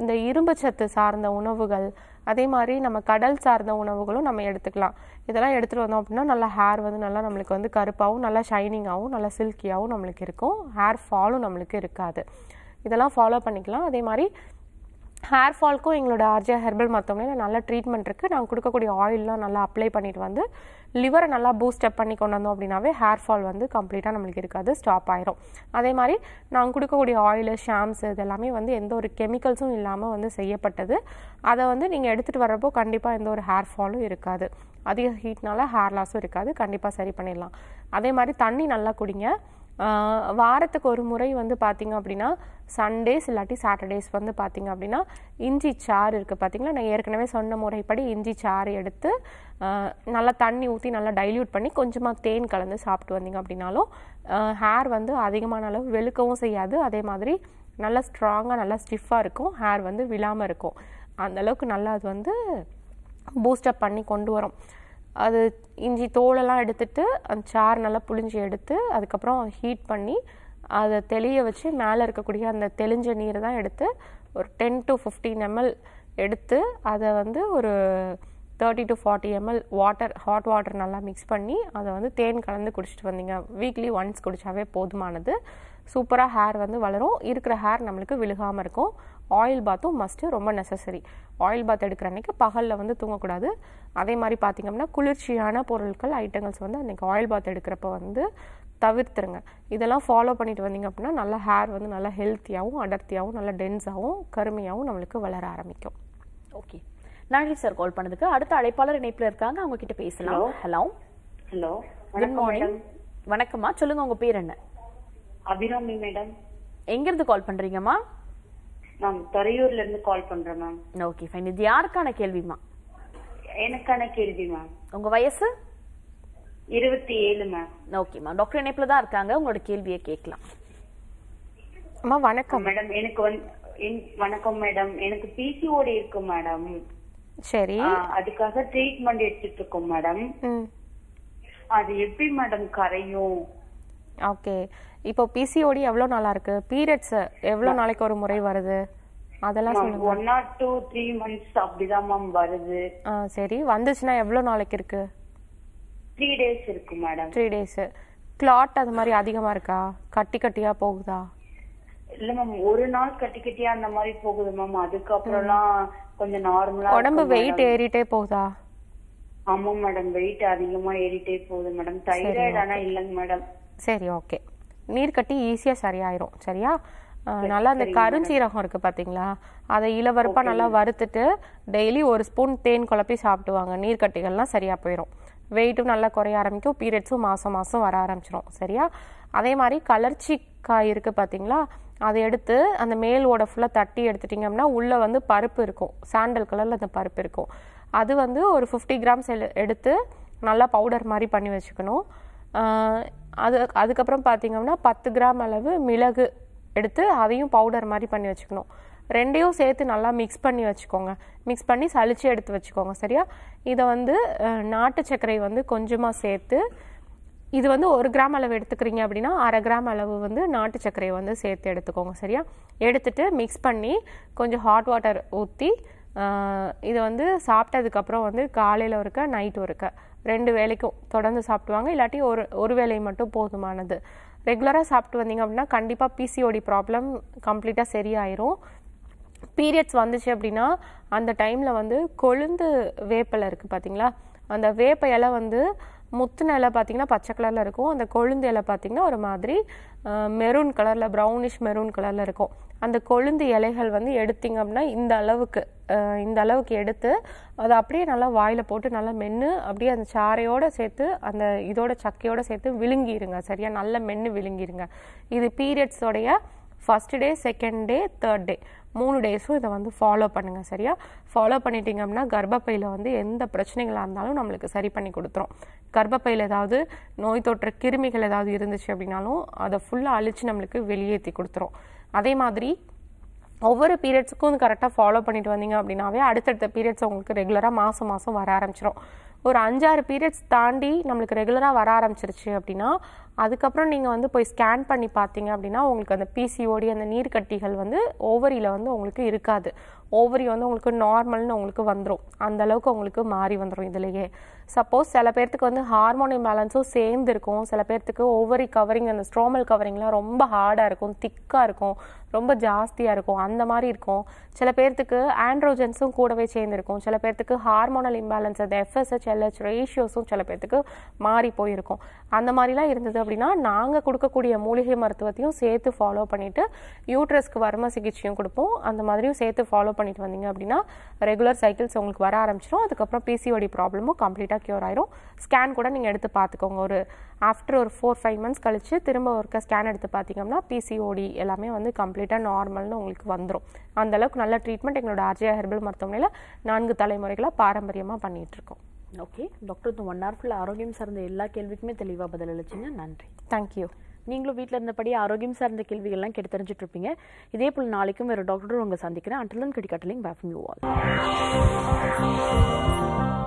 இந்த இரும்பு சத்து சார்ந்த உணவுகள் அதே மாதிரி நம்ம கடல் சார்ந்த உணவுகளும் நம்ம எடுத்துக்கலாம் இதெல்லாம் எடுத்துகிட்டு வந்தோம் அப்படின்னா நல்லா ஹேர் வந்து நல்லா நம்மளுக்கு வந்து கருப்பாகவும் நல்லா ஷைனிங்காகவும் நல்லா சில்கியாகவும் நம்மளுக்கு இருக்கும் ஹேர் ஃபாலும் நம்மளுக்கு இருக்காது இதெல்லாம் ஃபாலோ பண்ணிக்கலாம் அதே மாதிரி ஹேர் ஃபால்க்கும் எங்களோட ஆர்ஜே ஹெர்பல் மற்றவங்களே நல்ல ட்ரீட்மெண்ட் இருக்குது நாங்கள் கொடுக்கக்கூடிய ஆயிலெலாம் நல்லா அப்ளை பண்ணிவிட்டு வந்து லிவரை நல்லா பூஸ்டப் பண்ணி கொண்டு வந்தோம் அப்படின்னாவே ஹேர் ஃபால் வந்து கம்ப்ளீட்டாக நம்மளுக்கு இருக்காது ஸ்டாப் ஆயிரும் அதே மாதிரி நாங்கள் கொடுக்கக்கூடிய ஆயிலு ஷாம்ஸ் இது எல்லாமே வந்து எந்த ஒரு கெமிக்கல்ஸும் இல்லாமல் வந்து செய்யப்பட்டது அதை வந்து நீங்கள் எடுத்துகிட்டு வரப்போ கண்டிப்பாக எந்த ஒரு ஹேர் ஃபாலும் இருக்காது அதிக ஹீட்னால ஹேர் லாஸும் இருக்காது கண்டிப்பாக சரி பண்ணிடலாம் அதே மாதிரி தண்ணி நல்லா குடிங்க வாரத்துக்கு ஒரு முறை வந்து பார்த்திங்க அப்படின்னா சண்டேஸ் இல்லாட்டி சாட்டர்டேஸ் வந்து பார்த்திங்க அப்படின்னா இஞ்சி சாறு இருக்குது பார்த்திங்களா நான் ஏற்கனவே சொன்ன முறைப்படி இஞ்சி சாறு எடுத்து நல்லா தண்ணி ஊற்றி நல்லா டைல்யூட் பண்ணி கொஞ்சமாக தேன் கலந்து சாப்பிட்டு வந்தீங்க அப்படின்னாலும் ஹேர் வந்து அதிகமான அளவு வெளுக்கவும் செய்யாது அதே மாதிரி நல்லா ஸ்ட்ராங்காக நல்லா ஸ்டிஃபாக இருக்கும் ஹேர் வந்து விழாமல் இருக்கும் அந்தளவுக்கு நல்லா அது வந்து பூஸ்டப் பண்ணி கொண்டு வரும் அது இஞ்சி தோலெல்லாம் எடுத்துட்டு அந்த சார் நல்லா புழிஞ்சு எடுத்து அதுக்கப்புறம் ஹீட் பண்ணி அதை தெளிய வச்சு மேலே இருக்கக்கூடிய அந்த தெளிஞ்ச நீரை தான் எடுத்து ஒரு டென் டு ஃபிஃப்டீன் எம்எல் எடுத்து அதை வந்து ஒரு thirty to forty ml water hot water நல்லா மிக்ஸ் பண்ணி அதை வந்து தேன் கலந்து குடிச்சிட்டு வந்தீங்க வீக்லி ஒன்ஸ் குடித்தாவே போதுமானது சூப்பராக ஹேர் வந்து வளரும் இருக்கிற ஹேர் நம்மளுக்கு விழுகாமல் இருக்கும் ஆயில் பாத்தும் மஸ்ட்டு ரொம்ப நெசசரி ஆயில் பாத் எடுக்கிற அன்றைக்கி பகலில் வந்து தூங்கக்கூடாது அதே மாதிரி பார்த்திங்க அப்படின்னா குளிர்ச்சியான பொருட்கள் ஐட்டங்கள்ஸ் வந்து அன்றைக்கி ஆயில் பாத் எடுக்கிறப்ப வந்து தவிர்த்துருங்க இதெல்லாம் ஃபாலோ பண்ணிட்டு வந்தீங்க அப்படின்னா நல்லா ஹேர் வந்து நல்லா ஹெல்த்தியாகவும் அடர்த்தியாகவும் நல்லா டென்ஸாகவும் கருமையாகவும் நம்மளுக்கு வளர ஆரம்பிக்கும் ஓகே நன்றி சார் கால் பண்ணதுக்கு அடுத்த அழைப்பாளர் இணைப்பில் இருக்காங்க அவங்க கிட்ட பேசலாம் ஹலோ ஹலோ குட் மார்னிங் வணக்கம்மா சொல்லுங்க உங்க பேர் என்ன அபிராமி மேடம் எங்கிருந்து கால் பண்றீங்கம்மா மேம் துறையூர்ல இருந்து கால் பண்றேன் மேம் ஓகே ஃபைன் இது யாருக்கான கேள்விமா எனக்கான கேள்வி மேம் உங்க வயசு இருபத்தி ஏழு மேம் ஓகே மேம் டாக்டர் இணைப்புல தான் இருக்காங்க உங்களோட கேள்வியை கேட்கலாம் அம்மா வணக்கம் மேடம் எனக்கு வந்து வணக்கம் மேடம் எனக்கு பிசிஓடி இருக்கு மேடம் சரி அதுக்காக ட்ரீட்மெண்ட் எடுத்துட்டு இருக்கோம் மேடம் அது எப்படி மேடம் கரையும் ஓகே இப்போ பிசிஓடி எவ்வளோ நாளா இருக்கு பீரியட்ஸ் எவ்வளோ நாளைக்கு ஒரு முறை வருது அதெல்லாம் சொல்லுங்க ஒன் ஆர் டூ த்ரீ மந்த்ஸ் அப்படிதான் மேம் வருது சரி வந்துச்சுன்னா எவ்வளோ நாளைக்கு இருக்கு த்ரீ டேஸ் இருக்கு மேடம் த்ரீ டேஸ் கிளாட் அது மாதிரி அதிகமா இருக்கா கட்டி கட்டியா போகுதா இல்ல மேம் ஒரு நாள் கட்டி கட்டியா அந்த மாதிரி போகுது மேம் அதுக்கப்புறம்லாம் கொஞ்சம் நார்மலா உடம்பு வெயிட் ஏறிட்டே போகுதா ஆமா மேடம் வெயிட் அதிகமா ஏறிட்டே போகுது மேடம் தைராய்டு ஆனா இல்லங்க மேடம் சரி ஓகே நீர் கட்டி ஈஸியாக சரியாயிரும் சரியா நல்லா அந்த கருஞ்சீரகம் இருக்குது பார்த்தீங்களா அதை இளவரப்பாக நல்லா வறுத்துட்டு டெய்லி ஒரு ஸ்பூன் தேன் குழப்பி சாப்பிடுவாங்க நீர்க்கட்டிகள்லாம் சரியாக போயிடும் வெயிட்டும் நல்லா குறைய ஆரம்பிக்கும் பீரியட்ஸும் மாதம் மாதம் வர ஆரம்பிச்சிடும் சரியா அதே மாதிரி கலர்ச்சிக்காய் இருக்குது பார்த்தீங்களா அதை எடுத்து அந்த மேல் ஓட ஃபுல்லாக தட்டி எடுத்துட்டிங்கன்னா உள்ளே வந்து பருப்பு இருக்கும் சாண்டல் கலரில் அந்த பருப்பு இருக்கும் அது வந்து ஒரு ஃபிஃப்டி கிராம்ஸ் எடுத்து நல்லா பவுடர் மாதிரி பண்ணி வச்சுக்கணும் அது அதுக்கப்புறம் அப்படின்னா பத்து கிராம் அளவு மிளகு எடுத்து அதையும் பவுடர் மாதிரி பண்ணி வச்சுக்கணும் ரெண்டையும் சேர்த்து நல்லா மிக்ஸ் பண்ணி வச்சுக்கோங்க மிக்ஸ் பண்ணி சளிச்சு எடுத்து வச்சுக்கோங்க சரியா இதை வந்து நாட்டு சர்க்கரை வந்து கொஞ்சமாக சேர்த்து இது வந்து ஒரு கிராம் அளவு எடுத்துக்கிறீங்க அப்படின்னா அரை கிராம் அளவு வந்து நாட்டு சர்க்கரையை வந்து சேர்த்து எடுத்துக்கோங்க சரியா எடுத்துட்டு மிக்ஸ் பண்ணி கொஞ்சம் ஹாட் வாட்டர் ஊற்றி இதை வந்து சாப்பிட்டதுக்கப்புறம் வந்து காலையில் ஒருக்க நைட்டு இருக்க ரெண்டு வேலைக்கும் தொடர்ந்து சாப்பிடுவாங்க இல்லாட்டி ஒரு ஒரு வேலை மட்டும் போதுமானது ரெகுலராக சாப்பிட்டு வந்தீங்க அப்படின்னா கண்டிப்பாக பிசிஓடி ப்ராப்ளம் கம்ப்ளீட்டாக சரியாயிரும் பீரியட்ஸ் வந்துச்சு அப்படின்னா அந்த டைமில் வந்து கொழுந்து வேப்பில் இருக்குது பார்த்தீங்களா அந்த வேப்ப இலை வந்து முத்துன இலை பார்த்தீங்கன்னா பச்சை கலரில் இருக்கும் அந்த கொழுந்து இலை பார்த்தீங்கன்னா ஒரு மாதிரி மெரூன் கலரில் ப்ரௌனிஷ் மெரூன் கலரில் இருக்கும் அந்த கொழுந்து இலைகள் வந்து எடுத்தீங்க அப்படின்னா இந்த அளவுக்கு இந்த அளவுக்கு எடுத்து அதை அப்படியே நல்லா வாயில் போட்டு நல்லா மென்று அப்படியே அந்த சாரையோடு சேர்த்து அந்த இதோட சக்கையோடு சேர்த்து விழுங்கிடுங்க சரியா நல்லா மென்று விழுங்கிடுங்க இது பீரியட்ஸோடைய first day second day third day மூணு டேஸும் இதை வந்து ஃபாலோ பண்ணுங்கள் சரியா ஃபாலோ பண்ணிட்டீங்க அப்படின்னா கர்ப்பப்பையில் வந்து எந்த பிரச்சனைகளாக இருந்தாலும் நம்மளுக்கு சரி பண்ணி கொடுத்துரும் கர்ப்பப்பையில் ஏதாவது நோய் தொற்று கிருமிகள் ஏதாவது இருந்துச்சு அப்படின்னாலும் அதை ஃபுல்லாக அழித்து நம்மளுக்கு வெளியேற்றி கொடுத்துரும் அதே மாதிரி ஒவ்வொரு பீரியட்ஸுக்கும் வந்து கரெக்டாக ஃபாலோ பண்ணிட்டு வந்தீங்க அப்படின்னாவே அடுத்தடுத்த பீரியட்ஸ் உங்களுக்கு ரெகுலராக மாதம் மாதம் வர ஆரம்பிச்சிடும் ஒரு அஞ்சாறு பீரியட்ஸ் தாண்டி நம்மளுக்கு ரெகுலராக வர ஆரம்பிச்சிருச்சு அப்படின்னா அதுக்கப்புறம் நீங்கள் வந்து போய் ஸ்கேன் பண்ணி பார்த்தீங்க அப்படின்னா உங்களுக்கு அந்த பிசிஓடி அந்த நீர்க்கட்டிகள் வந்து ஓவரியில் வந்து உங்களுக்கு இருக்காது ஓவரி வந்து உங்களுக்கு நார்மல்னு உங்களுக்கு வந்துடும் அந்தளவுக்கு உங்களுக்கு மாறி வந்துடும் இதுலேயே சப்போஸ் சில பேர்த்துக்கு வந்து ஹார்மோன் இம்பேலன்ஸும் சேர்ந்து இருக்கும் சில பேர்த்துக்கு ஒவ்வொரு கவரிங் அந்த ஸ்ட்ரோமல் கவரிங்லாம் ரொம்ப ஹார்டாக இருக்கும் திக்காக இருக்கும் ரொம்ப ஜாஸ்தியாக இருக்கும் அந்த மாதிரி இருக்கும் சில பேர்த்துக்கு ஆண்ட்ரோஜன்ஸும் கூடவே சேர்ந்துருக்கும் சில பேர்த்துக்கு ஹார்மோனல் இம்பேலன்ஸ் அந்த எஃப்எஸ்ஹெச் எல்ஹெச் ரேஷியோஸும் சில பேர்த்துக்கு மாறி போயிருக்கும் அந்த மாதிரிலாம் இருந்தது அப்படின்னா நாங்கள் கொடுக்கக்கூடிய மூலிகை மருத்துவத்தையும் சேர்த்து ஃபாலோ பண்ணிவிட்டு யூட்ரஸ்க்கு வர்ம சிகிச்சையும் கொடுப்போம் அந்த மாதிரியும் சேர்த்து ஃபாலோ பண்ணிட்டு வந்தீங்க அப்படின்னா ரெகுலர் சைக்கிள்ஸ் உங்களுக்கு வர ஆரம்பிச்சிடும் அதுக்கப்புறம் பிசிஓடி ப்ராப்ளமும் கம்ப்ளீட்டாக கம்ப்ளீட்டாக க்யூர் ஆயிரும் ஸ்கேன் கூட நீங்கள் எடுத்து பார்த்துக்கோங்க ஒரு ஆஃப்டர் ஒரு ஃபோர் ஃபைவ் மந்த்ஸ் கழித்து திரும்ப ஒருக்க ஸ்கேன் எடுத்து பார்த்தீங்கன்னா பிசிஓடி எல்லாமே வந்து கம்ப்ளீட்டாக நார்மல்னு உங்களுக்கு வந்துடும் அந்தளவுக்கு நல்ல ட்ரீட்மெண்ட் எங்களோட ஆர்ஜியா ஹெர்பல் மருத்துவமனையில் நான்கு தலைமுறைகளாக பாரம்பரியமாக பண்ணிகிட்ருக்கோம் ஓகே டாக்டர் இந்த ஒன் ஹவர் ஃபுல் ஆரோக்கியம் சார்ந்த எல்லா கேள்விக்குமே தெளிவாக பதில் அளிச்சிங்க நன்றி தேங்க்யூ நீங்களும் வீட்டில் இருந்தபடி ஆரோக்கியம் சார்ந்த கேள்விகள்லாம் கேட்டு இருப்பீங்க இதே போல் நாளைக்கும் வேறு டாக்டரும் உங்களை சந்திக்கிறேன் அட்டிலும் கிடைக்காட்டிலையும் பேஃபம் யூ ஆல்